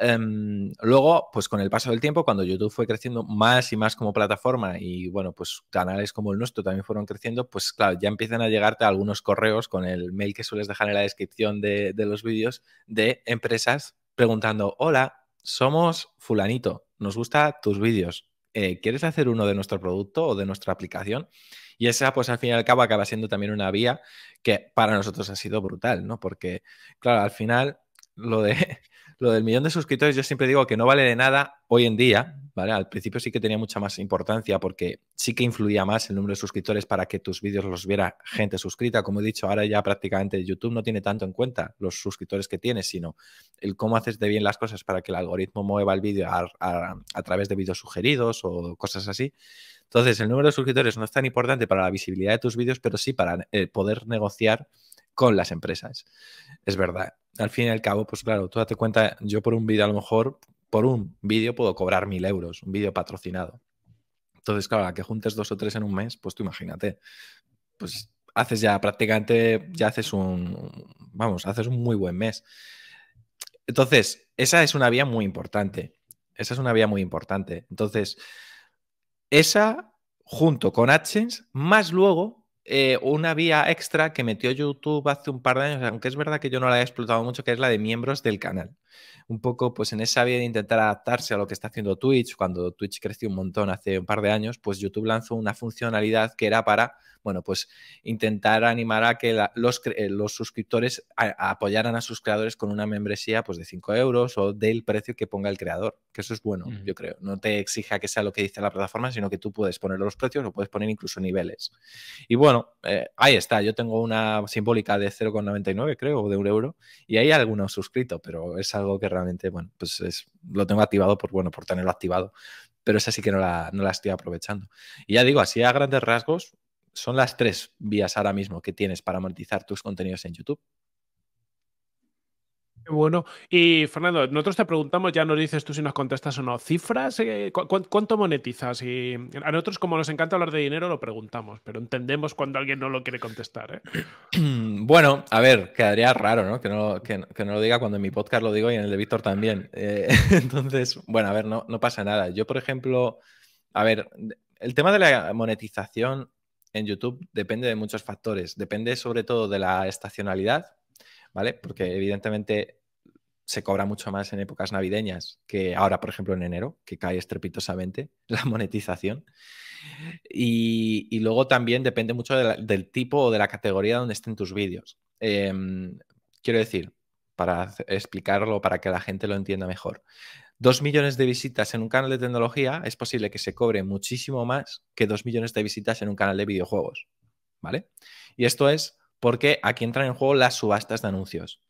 Em, luego, pues con el paso del tiempo, cuando YouTube fue creciendo más y más como plataforma y bueno, pues canales como el nuestro también fueron creciendo, pues claro, ya empiezan a llegarte algunos correos con el mail que sueles dejar en la descripción de, de los vídeos de empresas preguntando, hola, somos fulanito, nos gusta tus vídeos, eh, ¿quieres hacer uno de nuestro producto o de nuestra aplicación? Y esa, pues al fin y al cabo, acaba siendo también una vía que para nosotros ha sido brutal, ¿no? Porque, claro, al final, lo de, lo del millón de suscriptores, yo siempre digo que no vale de nada hoy en día, ¿vale? Al principio sí que tenía mucha más importancia porque sí que influía más el número de suscriptores para que tus vídeos los viera gente suscrita. Como he dicho, ahora ya prácticamente YouTube no tiene tanto en cuenta los suscriptores que tienes, sino el cómo haces de bien las cosas para que el algoritmo mueva el vídeo a, través de vídeos sugeridos o cosas así. Entonces, el número de suscriptores no es tan importante para la visibilidad de tus vídeos, pero sí para eh, poder negociar con las empresas. Es verdad al fin y al cabo, pues claro, tú date cuenta, yo por un vídeo, a lo mejor, por un vídeo puedo cobrar mil euros, un vídeo patrocinado. Entonces, claro, a que juntes dos o tres en un mes, pues tú imagínate, pues haces ya prácticamente, ya haces un, vamos, haces un muy buen mes. Entonces, esa es una vía muy importante. Esa es una vía muy importante. Entonces, esa junto con AdSense, más luego eh, una vía extra que metió YouTube hace un par de años, aunque es verdad que yo no la he explotado mucho, que es la de miembros del canal un poco pues en esa vía de intentar adaptarse a lo que está haciendo Twitch, cuando Twitch creció un montón hace un par de años, pues YouTube lanzó una funcionalidad que era para, bueno, pues intentar animar a que los, eh, los, suscriptores apoyaran a sus creadores con una membresía pues de 5 euros o del precio que ponga el creador, que eso es bueno, yo creo. No te exija que sea lo que dice la plataforma, sino que tú puedes poner los precios o puedes poner incluso niveles. Y bueno, eh, ahí está, yo tengo una simbólica de 0,99 creo, o de un euro, y hay algunos suscritos, pero esa algo que realmente, bueno, pues es, lo tengo activado por, bueno, por tenerlo activado, pero esa sí que no la, no la estoy aprovechando. Y ya digo, así a grandes rasgos, son las tres vías ahora mismo que tienes para monetizar tus contenidos en YouTube. Bueno, y Fernando, nosotros te preguntamos, ya nos dices tú si nos contestas o no, cifras, eh, ¿cuánto monetizas? Y a nosotros como nos encanta hablar de dinero lo preguntamos, pero entendemos cuando alguien no lo quiere contestar. ¿eh? Bueno, a ver, quedaría raro, ¿no? Que no, que, no lo diga cuando en mi podcast lo digo y en el de Víctor también. Eh, entonces, bueno, a ver, no, no pasa nada. Yo, por ejemplo, a ver, el tema de la monetización en YouTube depende de muchos factores. Depende sobre todo de la estacionalidad, ¿vale? Porque evidentemente se cobra mucho más en épocas navideñas que ahora, por ejemplo, en enero, que cae estrepitosamente la monetización. Y, luego también depende mucho del tipo o de la categoría donde estén tus vídeos. Em, quiero decir, para explicarlo, para que la gente lo entienda mejor. Dos millones de visitas en un canal de tecnología es posible que se cobre muchísimo más que dos millones de visitas en un canal de videojuegos. ¿Vale? Y esto es porque aquí entran en juego las subastas de anuncios.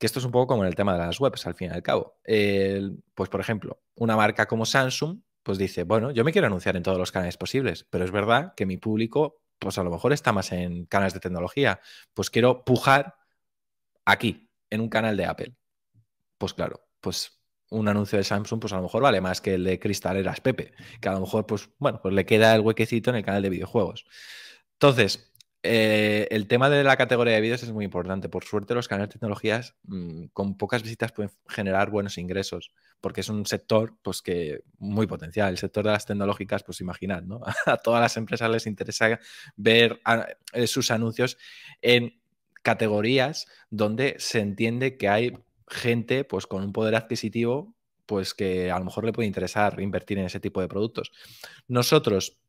Que esto es un poco como en el tema de las webs, al fin y al cabo. pues, por ejemplo, una marca como Samsung, pues dice, bueno, yo me quiero anunciar en todos los canales posibles, pero es verdad que mi público, pues a lo mejor está más en canales de tecnología. Pues quiero pujar aquí, en un canal de Apple. Pues claro, pues un anuncio de Samsung, pues a lo mejor vale más que el de Cristaleras Pepe, que a lo mejor, pues bueno, pues le queda el huequecito en el canal de videojuegos. Entonces, eh, el tema de la categoría de vídeos es muy importante. Por suerte, los canales de tecnologías mm, con pocas visitas pueden generar buenos ingresos, porque es un sector pues, que muy potencial. El sector de las tecnológicas, pues imaginad, ¿no? A todas las empresas les interesa ver ah, eh, sus anuncios en categorías donde se entiende que hay gente pues, con un poder adquisitivo pues que a lo mejor le puede interesar invertir en ese tipo de productos. Nosotros,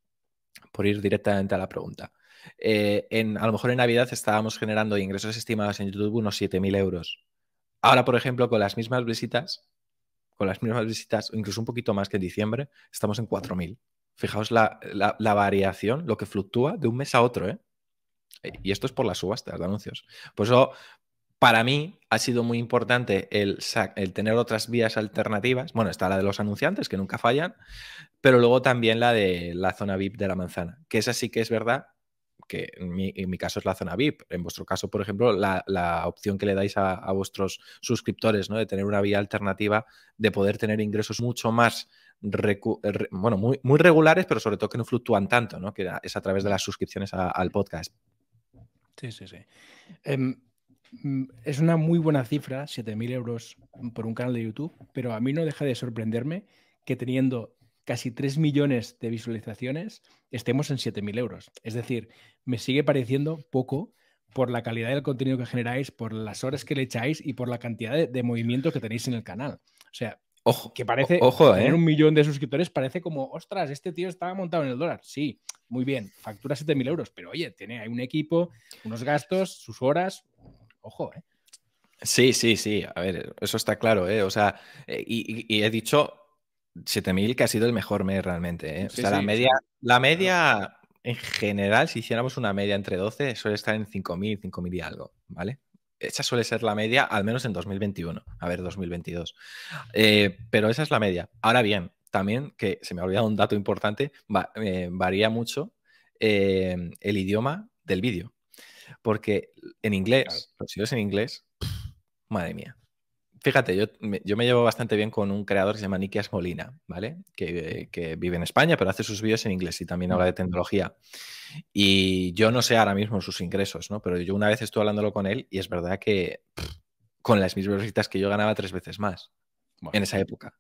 por ir directamente a la pregunta. Eh, a lo mejor en Navidad estábamos generando ingresos estimados en YouTube unos 7.000 euros. Ahora, por ejemplo, con las mismas visitas, con las mismas visitas, incluso un poquito más que en diciembre, estamos en 4.000. Fijaos la, variación, lo que fluctúa de un mes a otro, ¿eh? Y esto es por las subastas de anuncios. Por eso para mí ha sido muy importante el, tener otras vías alternativas. Bueno, está la de los anunciantes, que nunca fallan, pero luego también la de la zona VIP de la manzana, que esa sí que es verdad, que en mi, caso es la zona VIP. En vuestro caso, por ejemplo, la, opción que le dais a, vuestros suscriptores, ¿no? De tener una vía alternativa, de poder tener ingresos mucho más bueno, muy, regulares, pero sobre todo que no fluctúan tanto, ¿no? Que es a través de las suscripciones al podcast. Sí, sí, sí. Em, Mm, es una muy buena cifra, 7.000 euros por un canal de YouTube, pero a mí no deja de sorprenderme que teniendo casi 3 millones de visualizaciones estemos en 7.000 euros. Es decir, me sigue pareciendo poco por la calidad del contenido que generáis, por las horas que le echáis y por la cantidad de, movimiento que tenéis en el canal. O sea, ojo, que parece tener ¿eh? un millón de suscriptores parece como, ostras, este tío estaba montado en el dólar. Sí, muy bien, factura 7.000 euros, pero oye, tiene hay un equipo, unos gastos, sus horas, Ojo, ¿eh? Sí, sí, sí. A ver, eso está claro, ¿eh? O sea, eh, y, he dicho 7000 que ha sido el mejor mes realmente, ¿eh? o sea, la media, la media en general, si hiciéramos una media entre 12, suele estar en 5000, 5000 y algo, ¿vale? Esa suele ser la media, al menos en 2021, a ver, 2022. Eh, pero esa es la media. Ahora bien, también, que se me ha olvidado un dato importante, varía mucho el idioma del vídeo. Porque en inglés, los vídeos en inglés, madre mía. Fíjate, yo, me llevo bastante bien con un creador que se llama Nikias Molina, ¿vale? Que, vive en España, pero hace sus vídeos en inglés y también habla de tecnología. Y yo no sé ahora mismo sus ingresos, ¿no? Pero yo una vez estuve hablándolo con él y es verdad que con las mismas visitas que yo ganaba tres veces más en esa época.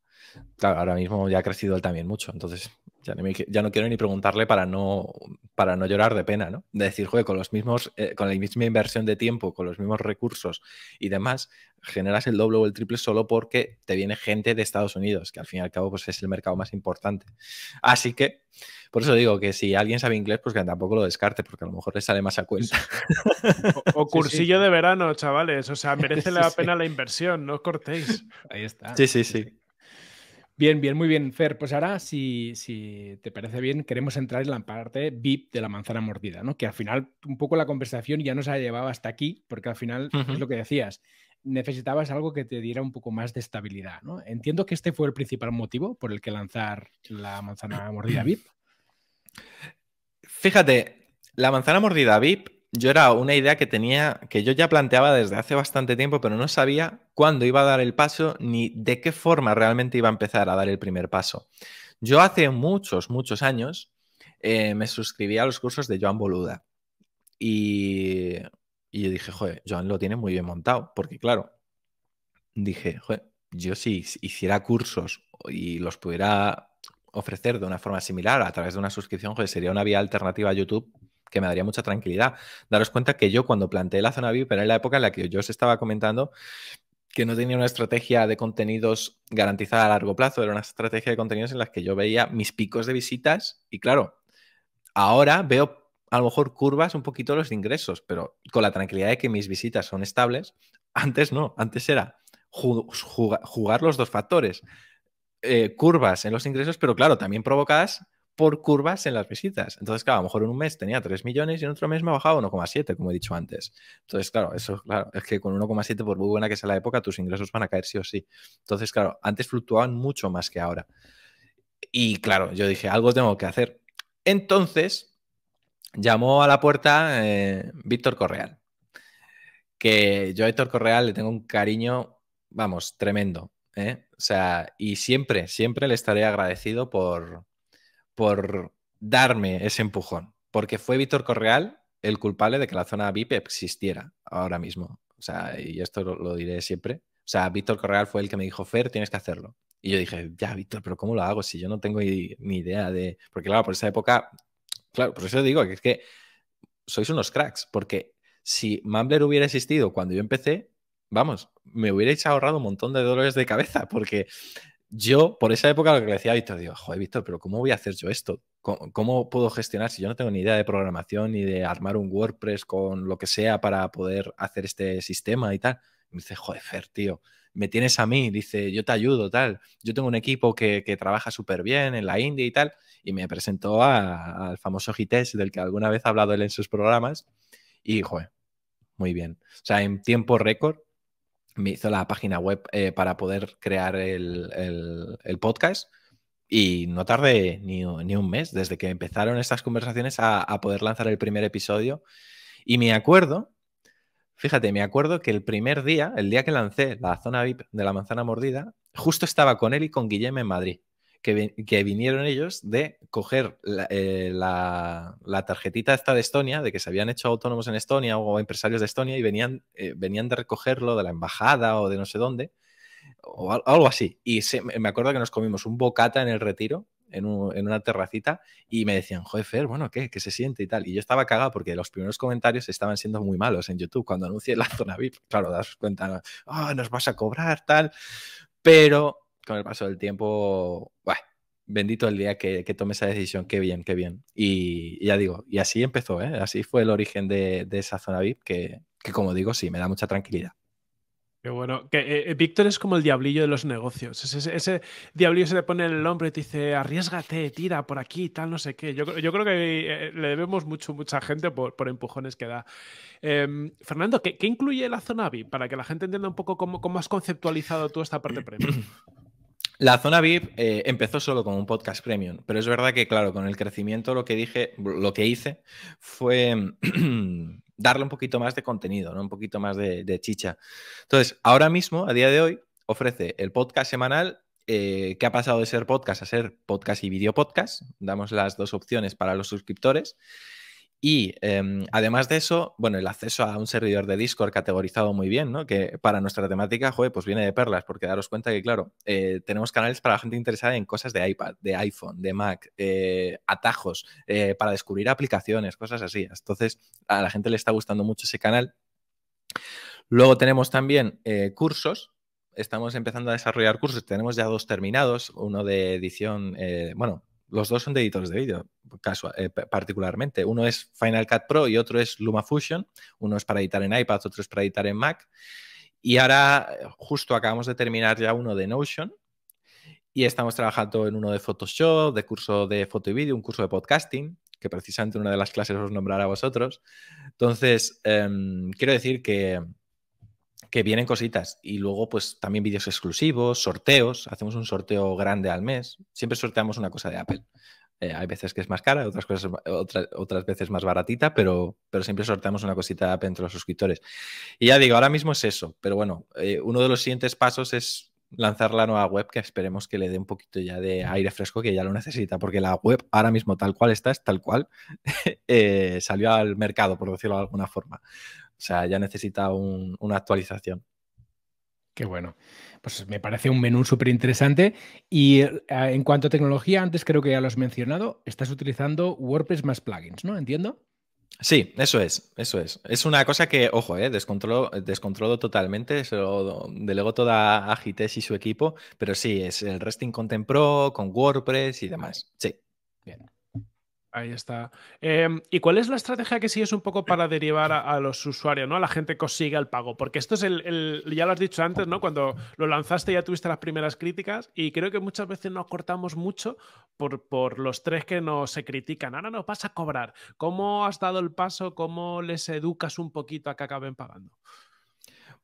Claro, ahora mismo ya ha crecido él también mucho, entonces ya, no quiero ni preguntarle para no, para no llorar de pena, ¿no? De decir, joder, con, los mismos, eh, con la misma inversión de tiempo, con los mismos recursos y demás, generas el doble o el triple solo porque te viene gente de Estados Unidos, que al fin y al cabo pues, es el mercado más importante. Así que, por eso digo que si alguien sabe inglés, pues que tampoco lo descarte, porque a lo mejor le sale más a cuenta. O, cursillo de verano, chavales. O sea, merece la pena la inversión, no os cortéis. Ahí está. Sí, sí, sí. Bien, bien, muy bien, Fer. Pues ahora, si, si, te parece bien, queremos entrar en la parte VIP de la manzana mordida, ¿no? Que al final un poco la conversación ya nos ha llevado hasta aquí, porque al final es lo que decías, necesitabas algo que te diera un poco más de estabilidad, ¿no? Entiendo que este fue el principal motivo por el que lanzar la manzana mordida VIP. Fíjate, la manzana mordida VIP yo era una idea que tenía, que yo ya planteaba desde hace bastante tiempo, pero no sabía cuándo iba a dar el paso ni de qué forma realmente iba a empezar a dar el primer paso. Yo hace muchos, muchos años eh, me suscribí a los cursos de Joan Boluda y, y yo dije, joder, Joan lo tiene muy bien montado, porque claro, dije, joder, yo si hiciera cursos y los pudiera ofrecer de una forma similar a través de una suscripción, joder, sería una vía alternativa a YouTube que me daría mucha tranquilidad. Daros cuenta que yo cuando planteé la zona VIP era en la época en la que yo os estaba comentando que no tenía una estrategia de contenidos garantizada a largo plazo, era una estrategia de contenidos en la que yo veía mis picos de visitas y claro, ahora veo a lo mejor curvas un poquito los ingresos, pero con la tranquilidad de que mis visitas son estables, antes no, antes era jugar los dos factores, eh, curvas en los ingresos, pero claro, también provocadas por curvas en las visitas. Entonces, claro, a lo mejor en un mes tenía 3 millones y en otro mes me ha bajado 1,7, como he dicho antes. Entonces, claro, eso claro, es que con 1,7, por muy buena que sea la época, tus ingresos van a caer sí o sí. Entonces, claro, antes fluctuaban mucho más que ahora. Y claro, yo dije, algo tengo que hacer. Entonces, llamó a la puerta eh, Víctor Correal, que yo a Víctor Correal le tengo un cariño, vamos, tremendo. ¿eh? O sea, y siempre, siempre le estaré agradecido por, por darme ese empujón, porque fue Víctor Correal el culpable de que la zona VIP existiera ahora mismo. O sea, y esto lo, diré siempre. O sea, Víctor Correal fue el que me dijo, Fer, tienes que hacerlo. Y yo dije, ya, Víctor, pero ¿cómo lo hago si yo no tengo ni, idea de...? Porque claro, por esa época, claro, por eso digo que es que sois unos cracks, porque si Mambler hubiera existido cuando yo empecé, vamos, me hubiera hubierais ahorrado un montón de dolores de cabeza, porque yo, por esa época, lo que le decía a Víctor, digo, joder, Víctor, pero ¿cómo voy a hacer yo esto? ¿Cómo, puedo gestionar si yo no tengo ni idea de programación ni de armar un WordPress con lo que sea para poder hacer este sistema y tal? Y me dice, joder, Fer, tío, me tienes a mí, dice, yo te ayudo, tal. Yo tengo un equipo que, que trabaja súper bien en la India y tal. Y me presentó al famoso Gites, del que alguna vez ha hablado él en sus programas. Y, joder, muy bien. O sea, en tiempo récord me hizo la página web eh, para poder crear el, el, podcast y no tardé ni, un mes desde que empezaron estas conversaciones a, a, poder lanzar el primer episodio. Y me acuerdo, fíjate, me acuerdo que el primer día, el día que lancé la zona VIP de la manzana mordida, justo estaba con él y con Guillem en Madrid que, vinieron ellos de coger eh, la, tarjetita esta de Estonia, de que se habían hecho autónomos en Estonia o empresarios de Estonia y venían, eh, venían de recogerlo de la embajada o de no sé dónde, o algo así. Y me acuerdo que nos comimos un bocata en el retiro en, una terracita y me decían, jefe, bueno, ¿qué? ¿Qué se siente y tal? Y yo estaba cagado porque los primeros comentarios estaban siendo muy malos en YouTube cuando anuncié la zona VIP. Claro, das cuenta, ah, nos vas a cobrar, tal. Pero con el paso del tiempo, bendito el día que, que, tome esa decisión, qué bien, qué bien. Y, ya digo, y así empezó, ¿eh? así fue el origen de, esa zona VIP que, como digo, sí, me da mucha tranquilidad. Qué bueno. Que, eh, eh, Víctor es como el diablillo de los negocios. Ese, diablillo se le pone en el hombro y te dice, arriesgate, tira por aquí, tal, no sé qué. Yo, creo que eh, le debemos mucho, mucha gente por, empujones que da. Em, Fernando, ¿qué, incluye la zona VIP? Para que la gente entienda un poco cómo, cómo has conceptualizado tú esta parte premium. La zona VIP eh, empezó solo con un podcast premium, pero es verdad que, claro, con el crecimiento lo que dije, lo que hice fue darle un poquito más de contenido, ¿no? Un poquito más de, chicha. Entonces, ahora mismo, a día de hoy, ofrece el podcast semanal. Eh, que ha pasado de ser podcast a ser podcast y video podcast. Damos las dos opciones para los suscriptores. Y em, además de eso, bueno, el acceso a un servidor de Discord categorizado muy bien, ¿no? Que para nuestra temática, joder, pues viene de perlas, porque daros cuenta que, claro, eh, tenemos canales para la gente interesada en cosas de iPad, de iPhone, de Mac, eh, atajos, eh, para descubrir aplicaciones, cosas así. Entonces, a la gente le está gustando mucho ese canal. Luego tenemos también cursos, estamos empezando a desarrollar cursos. Tenemos ya dos terminados, uno de edición, bueno, los dos son de editores de vídeo, caso eh, particularmente. Uno es Final Cut Pro y otro es LumaFusion. Uno es para editar en iPad, otro es para editar en Mac. Y ahora eh, justo acabamos de terminar ya uno de Notion, y estamos trabajando en uno de Photoshop, de curso de foto y vídeo, un curso de podcasting, que precisamente una de las clases os nombrará a vosotros. Entonces, em, quiero decir que que vienen cositas. Y luego, pues también vídeos exclusivos, sorteos. Hacemos un sorteo grande al mes. Siempre sorteamos una cosa de Apple. Eh, hay veces que es más cara, otras, cosas, otras veces más baratita, pero, pero siempre sorteamos una cosita de Apple entre los suscriptores. Y ya digo, ahora mismo es eso. Pero bueno, eh, uno de los siguientes pasos es lanzar la nueva web que esperemos que le dé un poquito ya de aire fresco que ya lo necesita, porque la web ahora mismo tal cual está, es tal cual, eh, salió al mercado, por decirlo de alguna forma. O sea, ya necesita una actualización. Qué bueno. Pues me parece un menú súper interesante. Y eh, en cuanto a tecnología, antes creo que ya lo has mencionado, estás utilizando WordPress más plugins, ¿no? Entiendo. Sí, eso es, eso es. Es una cosa que, ojo, eh, descontrolo, descontrolo totalmente, eso lo delego toda a y su equipo, pero sí, es el Resting Content Pro con WordPress y demás. Sí. Bien. Ahí está. Em, ¿Y cuál es la estrategia que sigues un poco para derivar a, los usuarios, ¿no? A la gente que os sigue el pago. Porque esto es el, ya lo has dicho antes, ¿no? Cuando lo lanzaste ya tuviste las primeras críticas y creo que muchas veces nos cortamos mucho por, los tres que nos se critican. Ahora nos vas a cobrar. ¿Cómo has dado el paso? ¿Cómo les educas un poquito a que acaben pagando?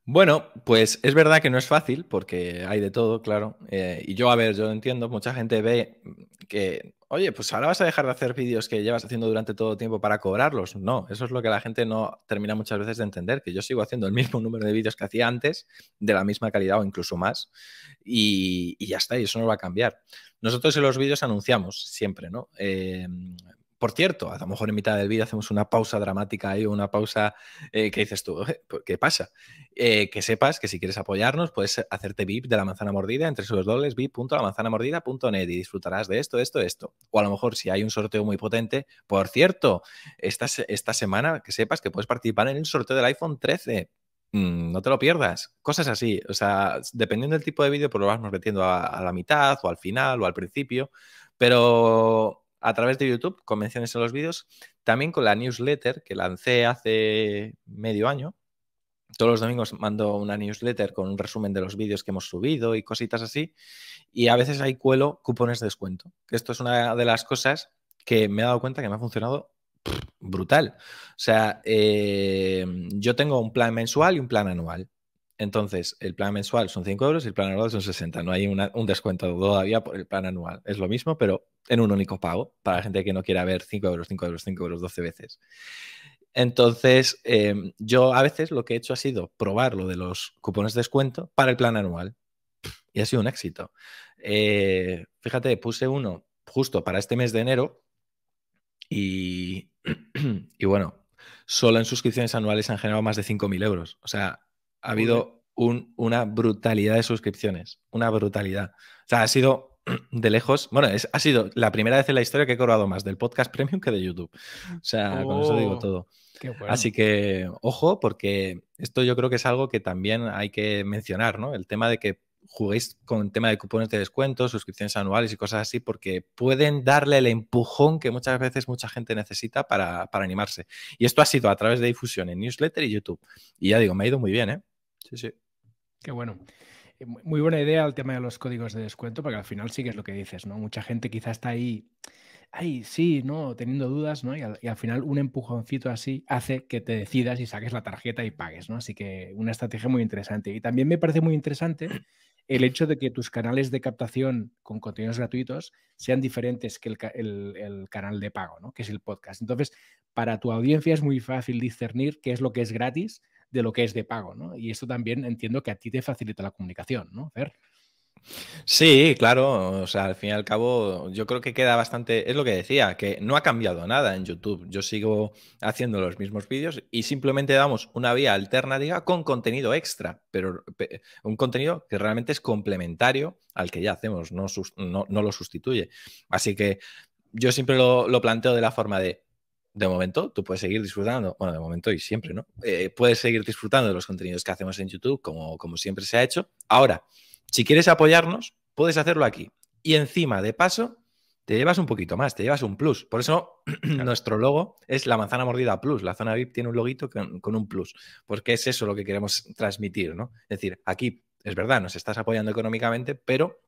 Bueno, pues es verdad que no es fácil porque hay de todo, claro. Eh, y yo, a ver, yo entiendo, mucha gente ve que Oye, pues ahora vas a dejar de hacer vídeos que llevas haciendo durante todo el tiempo para cobrarlos. No, eso es lo que la gente no termina muchas veces de entender, que yo sigo haciendo el mismo número de vídeos que hacía antes, de la misma calidad o incluso más, y, ya está, y eso no va a cambiar. Nosotros en los vídeos anunciamos siempre, ¿no? Eh, por cierto, a lo mejor en mitad del vídeo hacemos una pausa dramática ahí, una pausa eh, que dices tú, pues, ¿qué pasa? Eh, que sepas que si quieres apoyarnos, puedes hacerte VIP de la manzana mordida entre sus dobles, VIP.lamanzanamordida.net y disfrutarás de esto, esto, esto. O a lo mejor si hay un sorteo muy potente, por cierto, esta, esta semana que sepas que puedes participar en el sorteo del iPhone 13 mm, no te lo pierdas. Cosas así. O sea, dependiendo del tipo de vídeo, pues lo vamos metiendo a, la mitad o al final o al principio. Pero a través de YouTube, con menciones en los vídeos, también con la newsletter que lancé hace medio año. Todos los domingos mando una newsletter con un resumen de los vídeos que hemos subido y cositas así. Y a veces hay cuelo cupones de descuento. Que esto es una de las cosas que me he dado cuenta que me ha funcionado brutal. O sea, eh, yo tengo un plan mensual y un plan anual. Entonces, el plan mensual son 5 euros y el plan anual son 60. No hay un descuento todavía por el plan anual. Es lo mismo, pero en un único pago para la gente que no quiera ver 5 euros, 5 euros, 5 euros 12 veces. Entonces, em, yo a veces lo que he hecho ha sido probar lo de los cupones de descuento para el plan anual. Y ha sido un éxito. Eh, fíjate, puse uno justo para este mes de enero y, y bueno, solo en suscripciones anuales han generado más de 5.000 euros. O sea, ha habido una brutalidad de suscripciones, una brutalidad. O sea, ha sido de lejos, bueno, ha sido la primera vez en la historia que he cobrado más del podcast premium que de YouTube. Mm. O sea, con eso digo oh, todo. Así que, ojo, porque esto yo creo que es algo que también hay que mencionar, ¿no? El tema de que juguéis con el tema de cupones de descuento, suscripciones anuales y cosas así, porque pueden darle el empujón que muchas veces mucha gente necesita para animarse. Y esto ha sido a través de difusión en newsletter y YouTube. Y ya digo, me ha ido muy bien, ¿eh? Sí, sí. Qué bueno. Eh, muy buena idea el tema de los códigos de descuento, porque al final sí que es lo que dices, ¿no? Mucha gente quizá está ahí, ay, sí, no, teniendo dudas, ¿no? Y al, final un empujoncito así hace que te decidas y saques la tarjeta y pagues, ¿no? Así que una estrategia muy interesante. Y también me parece muy interesante el hecho de que tus canales de captación con contenidos gratuitos sean diferentes que el, el canal de pago, ¿no? Que es el podcast. Entonces, para tu audiencia es muy fácil discernir qué es lo que es gratis de lo que es de pago, ¿no? Y esto también entiendo que a ti te facilita la comunicación, ¿no, Sí, claro, o sea, al fin y al cabo yo creo que queda bastante, es lo que decía, que no ha cambiado nada en YouTube, yo sigo haciendo los mismos vídeos y simplemente damos una vía alternativa con contenido extra, pero un contenido que realmente es complementario al que ya hacemos, no, no, lo sustituye. Así que yo siempre lo planteo de la forma de, de momento tú puedes seguir disfrutando, bueno, de momento y siempre, ¿no? Eh, puedes seguir disfrutando de los contenidos que hacemos en YouTube, como, como siempre se ha hecho. Ahora, si quieres apoyarnos, puedes hacerlo aquí. Y encima, de paso, te llevas un poquito más, te llevas un plus. Por eso nuestro logo es la manzana mordida plus. La zona VIP tiene un loguito con, con, un plus, porque es eso lo que queremos transmitir, ¿no? Es decir, aquí es verdad, nos estás apoyando económicamente, pero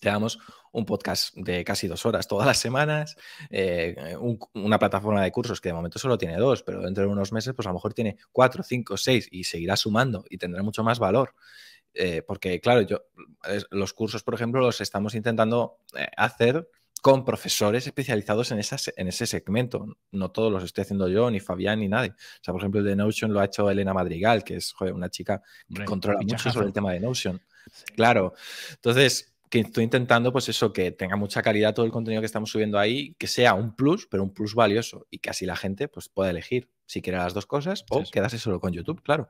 te damos un podcast de casi dos horas todas las semanas, eh, una plataforma de cursos que de momento solo tiene dos, pero dentro de unos meses, pues a lo mejor tiene cuatro, cinco, seis y seguirá sumando y tendrá mucho más valor. Eh, porque, claro, yo los cursos, por ejemplo, los estamos intentando eh, hacer con profesores especializados en, en ese segmento. No todos los estoy haciendo yo, ni Fabián, ni nadie. O sea, por ejemplo, el de Notion lo ha hecho Elena Madrigal, que es una chica que controla mucho sobre el tema de Notion. Claro. Entonces, que estoy intentando, pues eso, que tenga mucha calidad todo el contenido que estamos subiendo ahí, que sea un plus, pero un plus valioso y que así la gente pues pueda elegir si quiere las dos cosas o quedarse solo con YouTube, claro.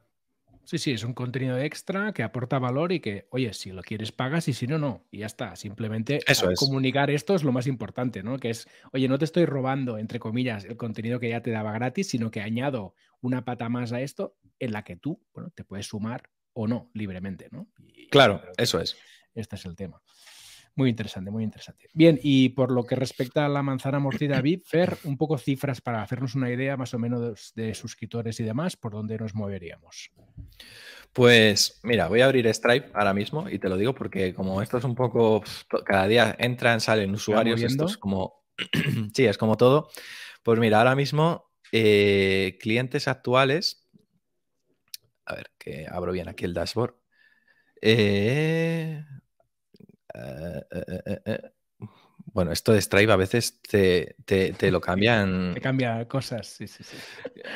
Sí, sí, es un contenido extra que aporta valor y que, oye, si lo quieres pagas y si no, no. Y ya está. Simplemente Eso comunicar esto es lo más importante, ¿no? Que es, oye, no te estoy robando, entre comillas, el contenido que ya te daba gratis, sino que añado una pata más a esto en la que tú, bueno, te puedes sumar o no libremente, ¿no? claro, eso es. Este es el tema. Muy interesante, muy interesante. Bien, y por lo que respecta a la manzana mordida VIP, Fer, un poco cifras para hacernos una idea más o menos de, suscriptores y demás, por dónde nos moveríamos. Pues mira, voy a abrir Stripe ahora mismo y te lo digo porque como esto es un poco, cada día entran, salen usuarios, esto es como, sí, es como todo. Pues mira, ahora mismo eh, clientes actuales, a ver, que abro bien aquí el dashboard. Eh, eh, eh, eh, bueno, esto de Stripe a veces te, lo cambian. Te cambia cosas, sí, sí, sí.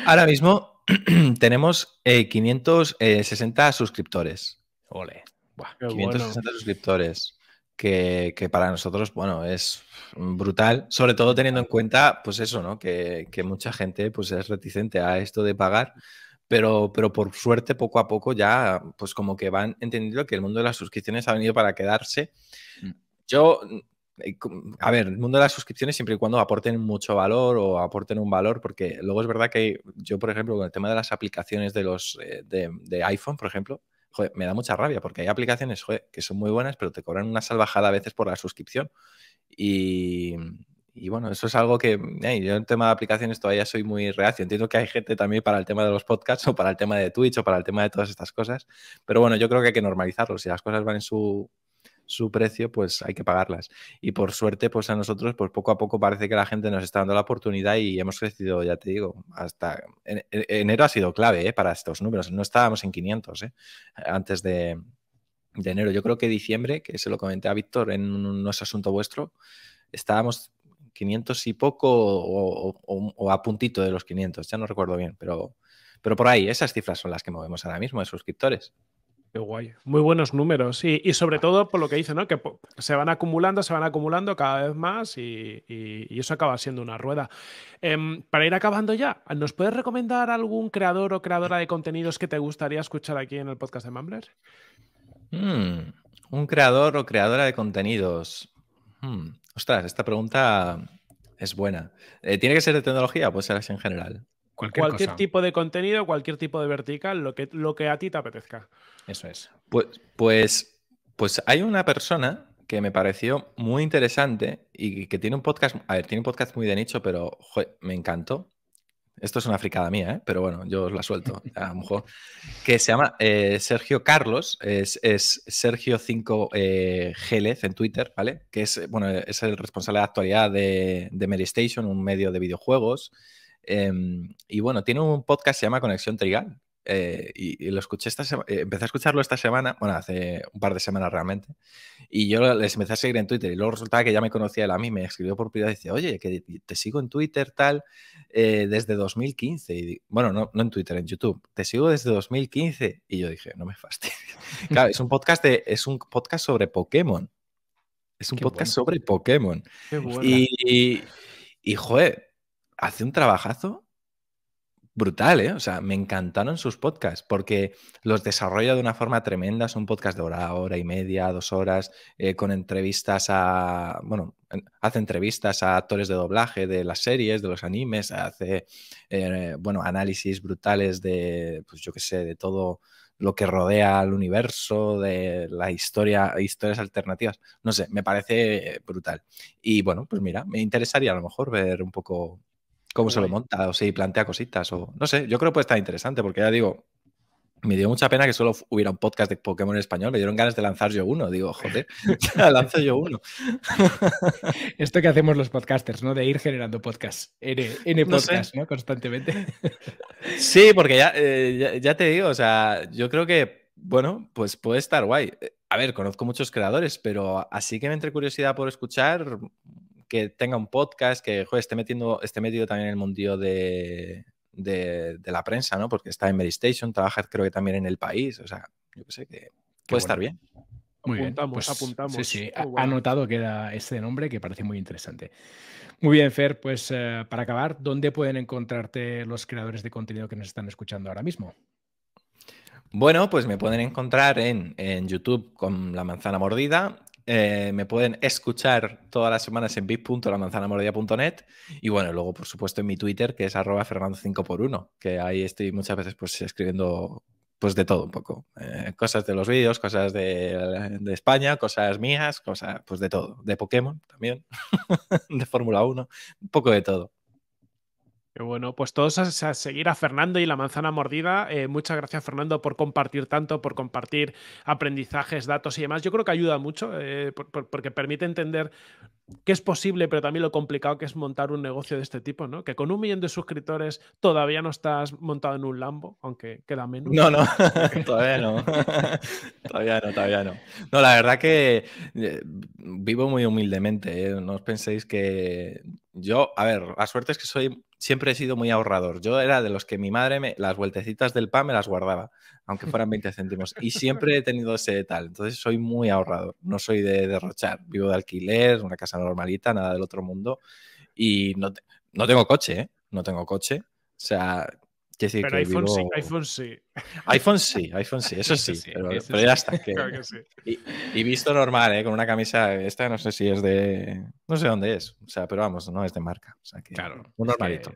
Ahora mismo tenemos 560 suscriptores. Ole. 560 suscriptores. Que, para nosotros, bueno, es brutal, sobre todo teniendo en cuenta, pues eso, ¿no? Que, que mucha gente pues es reticente a esto de pagar, pero, pero por suerte poco a poco ya, pues como que van entendiendo que el mundo de las suscripciones ha venido para quedarse. Mm. Yo, mm, eh, a ver, el mundo de las suscripciones siempre y cuando aporten mucho valor o aporten un valor, porque luego es verdad que yo, por ejemplo, con el tema de las aplicaciones de los eh, de, iPhone, por ejemplo, me da mucha rabia porque hay aplicaciones que son muy buenas, pero te cobran una salvajada a veces por la suscripción. Y, y bueno, eso es algo que mm, yo en tema de aplicaciones todavía soy muy reacio. Entiendo que hay gente también para el tema de los podcasts o para el tema de Twitch o para el tema de todas estas cosas. Pero bueno, yo creo que hay que normalizarlo. Si las cosas van en su, precio, pues hay que pagarlas. Y por suerte, pues a nosotros, pues poco a poco parece que la gente nos está dando la oportunidad y hemos crecido, ya te digo, hasta enero ha sido clave ¿eh? para estos números. No estábamos en 500 ¿eh? antes de, de enero. Yo creo que diciembre, que se lo comenté a Víctor en un, no es asunto vuestro, estábamos 500 y poco o, a puntito de los 500, ya no recuerdo bien, pero, pero por ahí, esas cifras son las que movemos ahora mismo de suscriptores. Qué guay. Muy buenos números. Y, sobre todo por lo que dice, ¿no? Que se van acumulando, se van acumulando cada vez más y, eso acaba siendo una rueda. Em, para ir acabando ya, ¿nos puedes recomendar algún creador o creadora de contenidos que te gustaría escuchar aquí en el podcast de Mambler? Hmm, un creador o creadora de contenidos. Hmm, Ostras, esta pregunta es buena. Eh, ¿Tiene que ser de tecnología? ser así en general. Cualquier, tipo de contenido, cualquier tipo de vertical, lo que, lo que a ti te apetezca. Eso es. Pues, pues, pues hay una persona que me pareció muy interesante y que tiene un podcast, a ver, tiene un podcast muy de nicho, pero me encantó, esto es una fricada mía, ¿eh? pero bueno, yo os la suelto a lo mejor. Que se llama eh, Sergio Carlos, es, Sergio 5 eh, en Twitter, ¿vale? Que es, bueno, es el responsable de actualidad de, de un medio de videojuegos. Em, y bueno, tiene un podcast que se llama Conexión Trigal, eh, y, lo escuché esta semana, eh, empecé a escucharlo esta semana, bueno, hace un par de semanas realmente, y yo les empecé a seguir en Twitter y luego resultaba que ya me conocía él a mí, me escribió por privado y dice, oye, que te sigo en Twitter tal eh, desde 2015, y, bueno, no, en Twitter, en YouTube, te sigo desde 2015, y yo dije, no me fastidies. claro, es un podcast, es un podcast sobre Pokémon. Es un podcast sobre Pokémon. y, y, y, joder, hace un trabajazo brutal, ¿eh? O sea, me encantaron sus podcasts porque los desarrolla de una forma tremenda. Son podcasts de hora, hora y media, dos horas, eh, con entrevistas a, bueno, hace entrevistas a actores de doblaje de las series, de los animes, hace, eh, bueno, análisis brutales de, pues yo qué sé, de todo lo que rodea al universo, de la historia, historias alternativas. No sé, me parece eh, brutal. Y bueno, pues mira, me interesaría a lo mejor ver un poco cómo se lo monta o si plantea cositas o no sé, yo creo que puede estar interesante porque ya digo, me dio mucha pena que solo hubiera un podcast de Pokémon en español. Me dieron ganas de lanzar yo uno. Digo, joder, lanzo yo uno. Esto que hacemos los podcasters, ¿no? De ir generando podcasts. N, podcasts, podcast, no, Constantemente. Sí, porque ya, eh, ya, ya, te digo, o sea, yo creo que, bueno, pues puede estar guay. Eh, a ver, conozco muchos creadores, pero así que me entre curiosidad por escuchar que tenga un podcast, que esté, metiendo, metido también en el mundillo de, la prensa, ¿no? Porque está en Mary trabaja creo que también en el país, o sea, yo que sé que puede estar bien. Muy bien, pues, apuntamos. Sí, sí, ha notado que era este nombre que parece muy interesante. Muy bien, Fer, pues eh, para acabar, ¿dónde pueden encontrarte los creadores de contenido que nos están escuchando ahora mismo? Bueno, pues me pueden encontrar en, en YouTube con La Manzana Mordida, eh, me pueden escuchar todas las semanas en bit.lamanzanamordia.net y bueno, luego por supuesto en mi Twitter que es arroba fernando5x1, que ahí estoy muchas veces pues escribiendo pues de todo un poco. Eh, cosas de los vídeos, cosas de, España, cosas mías, cosas pues de todo. De Pokémon también, de Fórmula 1, un poco de todo bueno, pues todos a, seguir a Fernando y la manzana mordida. Eh, muchas gracias, Fernando, por compartir tanto, por compartir aprendizajes, datos y demás. Yo creo que ayuda mucho eh, porque permite entender que es posible, pero también lo complicado que es montar un negocio de este tipo, ¿no? Que con un millón de suscriptores todavía no estás montado en un Lambo, aunque queda menos. No, no, todavía no. todavía no, todavía no. No, la verdad que eh, vivo muy humildemente, ¿eh? no os penséis que yo, a ver, la suerte es que soy siempre he sido muy ahorrador. Yo era de los que mi madre me las vueltecitas del pan me las guardaba aunque fueran 20 céntimos. Y siempre he tenido ese tal. Entonces soy muy ahorrador, no soy de derrochar. Vivo de alquiler, una casa normalita, nada del otro mundo. Y no, no tengo coche, ¿eh? No tengo coche. O sea, decir que iPhone, sí, iPhone sí, iPhone sí. iPhone sí, eso sí, pero, ya está. Que... sí. y, visto normal, ¿eh? con una camisa, esta no sé si es de, no sé dónde es, o sea, pero vamos, no es de marca. O sea, que claro, un normalito.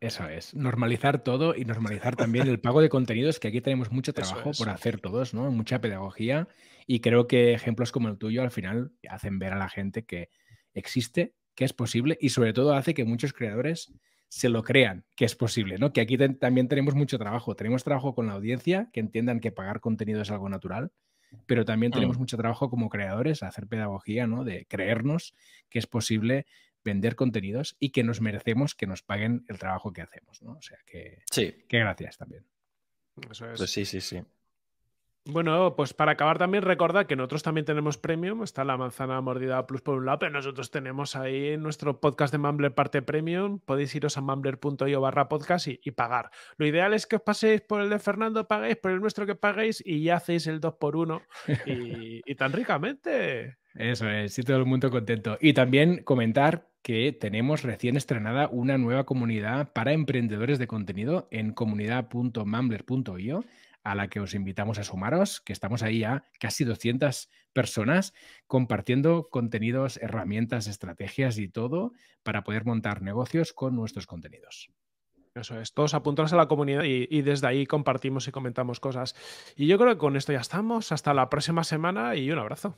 Eso es, normalizar todo y normalizar también el pago de contenidos, que aquí tenemos mucho trabajo por hacer todos, ¿no? Mucha pedagogía y creo que ejemplos como el tuyo al final hacen ver a la gente que existe, que es posible y sobre todo hace que muchos creadores se lo crean que es posible, ¿no? Que aquí también tenemos mucho trabajo, tenemos trabajo con la audiencia, que entiendan que pagar contenido es algo natural, pero también mm. tenemos mucho trabajo como creadores, hacer pedagogía, ¿no? De creernos que es posible vender contenidos y que nos merecemos que nos paguen el trabajo que hacemos, ¿no? O sea que, sí. que gracias también. Eso es. Pues sí, sí, sí. Bueno, pues para acabar también recordad que nosotros también tenemos premium, está la manzana mordida plus por un lado, pero nosotros tenemos ahí nuestro podcast de Mumbler parte premium, podéis iros a mumbler.io barra podcast y, pagar. Lo ideal es que os paséis por el de Fernando, paguéis por el nuestro que paguéis y ya hacéis el 2 por 1 y, y tan ricamente. Eso es, sí, todo el mundo contento. Y también comentar que tenemos recién estrenada una nueva comunidad para emprendedores de contenido en comunidad.mambler.io a la que os invitamos a sumaros, que estamos ahí ya casi 200 personas compartiendo contenidos, herramientas, estrategias y todo para poder montar negocios con nuestros contenidos. Eso es, todos apuntaros a la comunidad y, y, desde ahí compartimos y comentamos cosas. Y yo creo que con esto ya estamos. Hasta la próxima semana y un abrazo.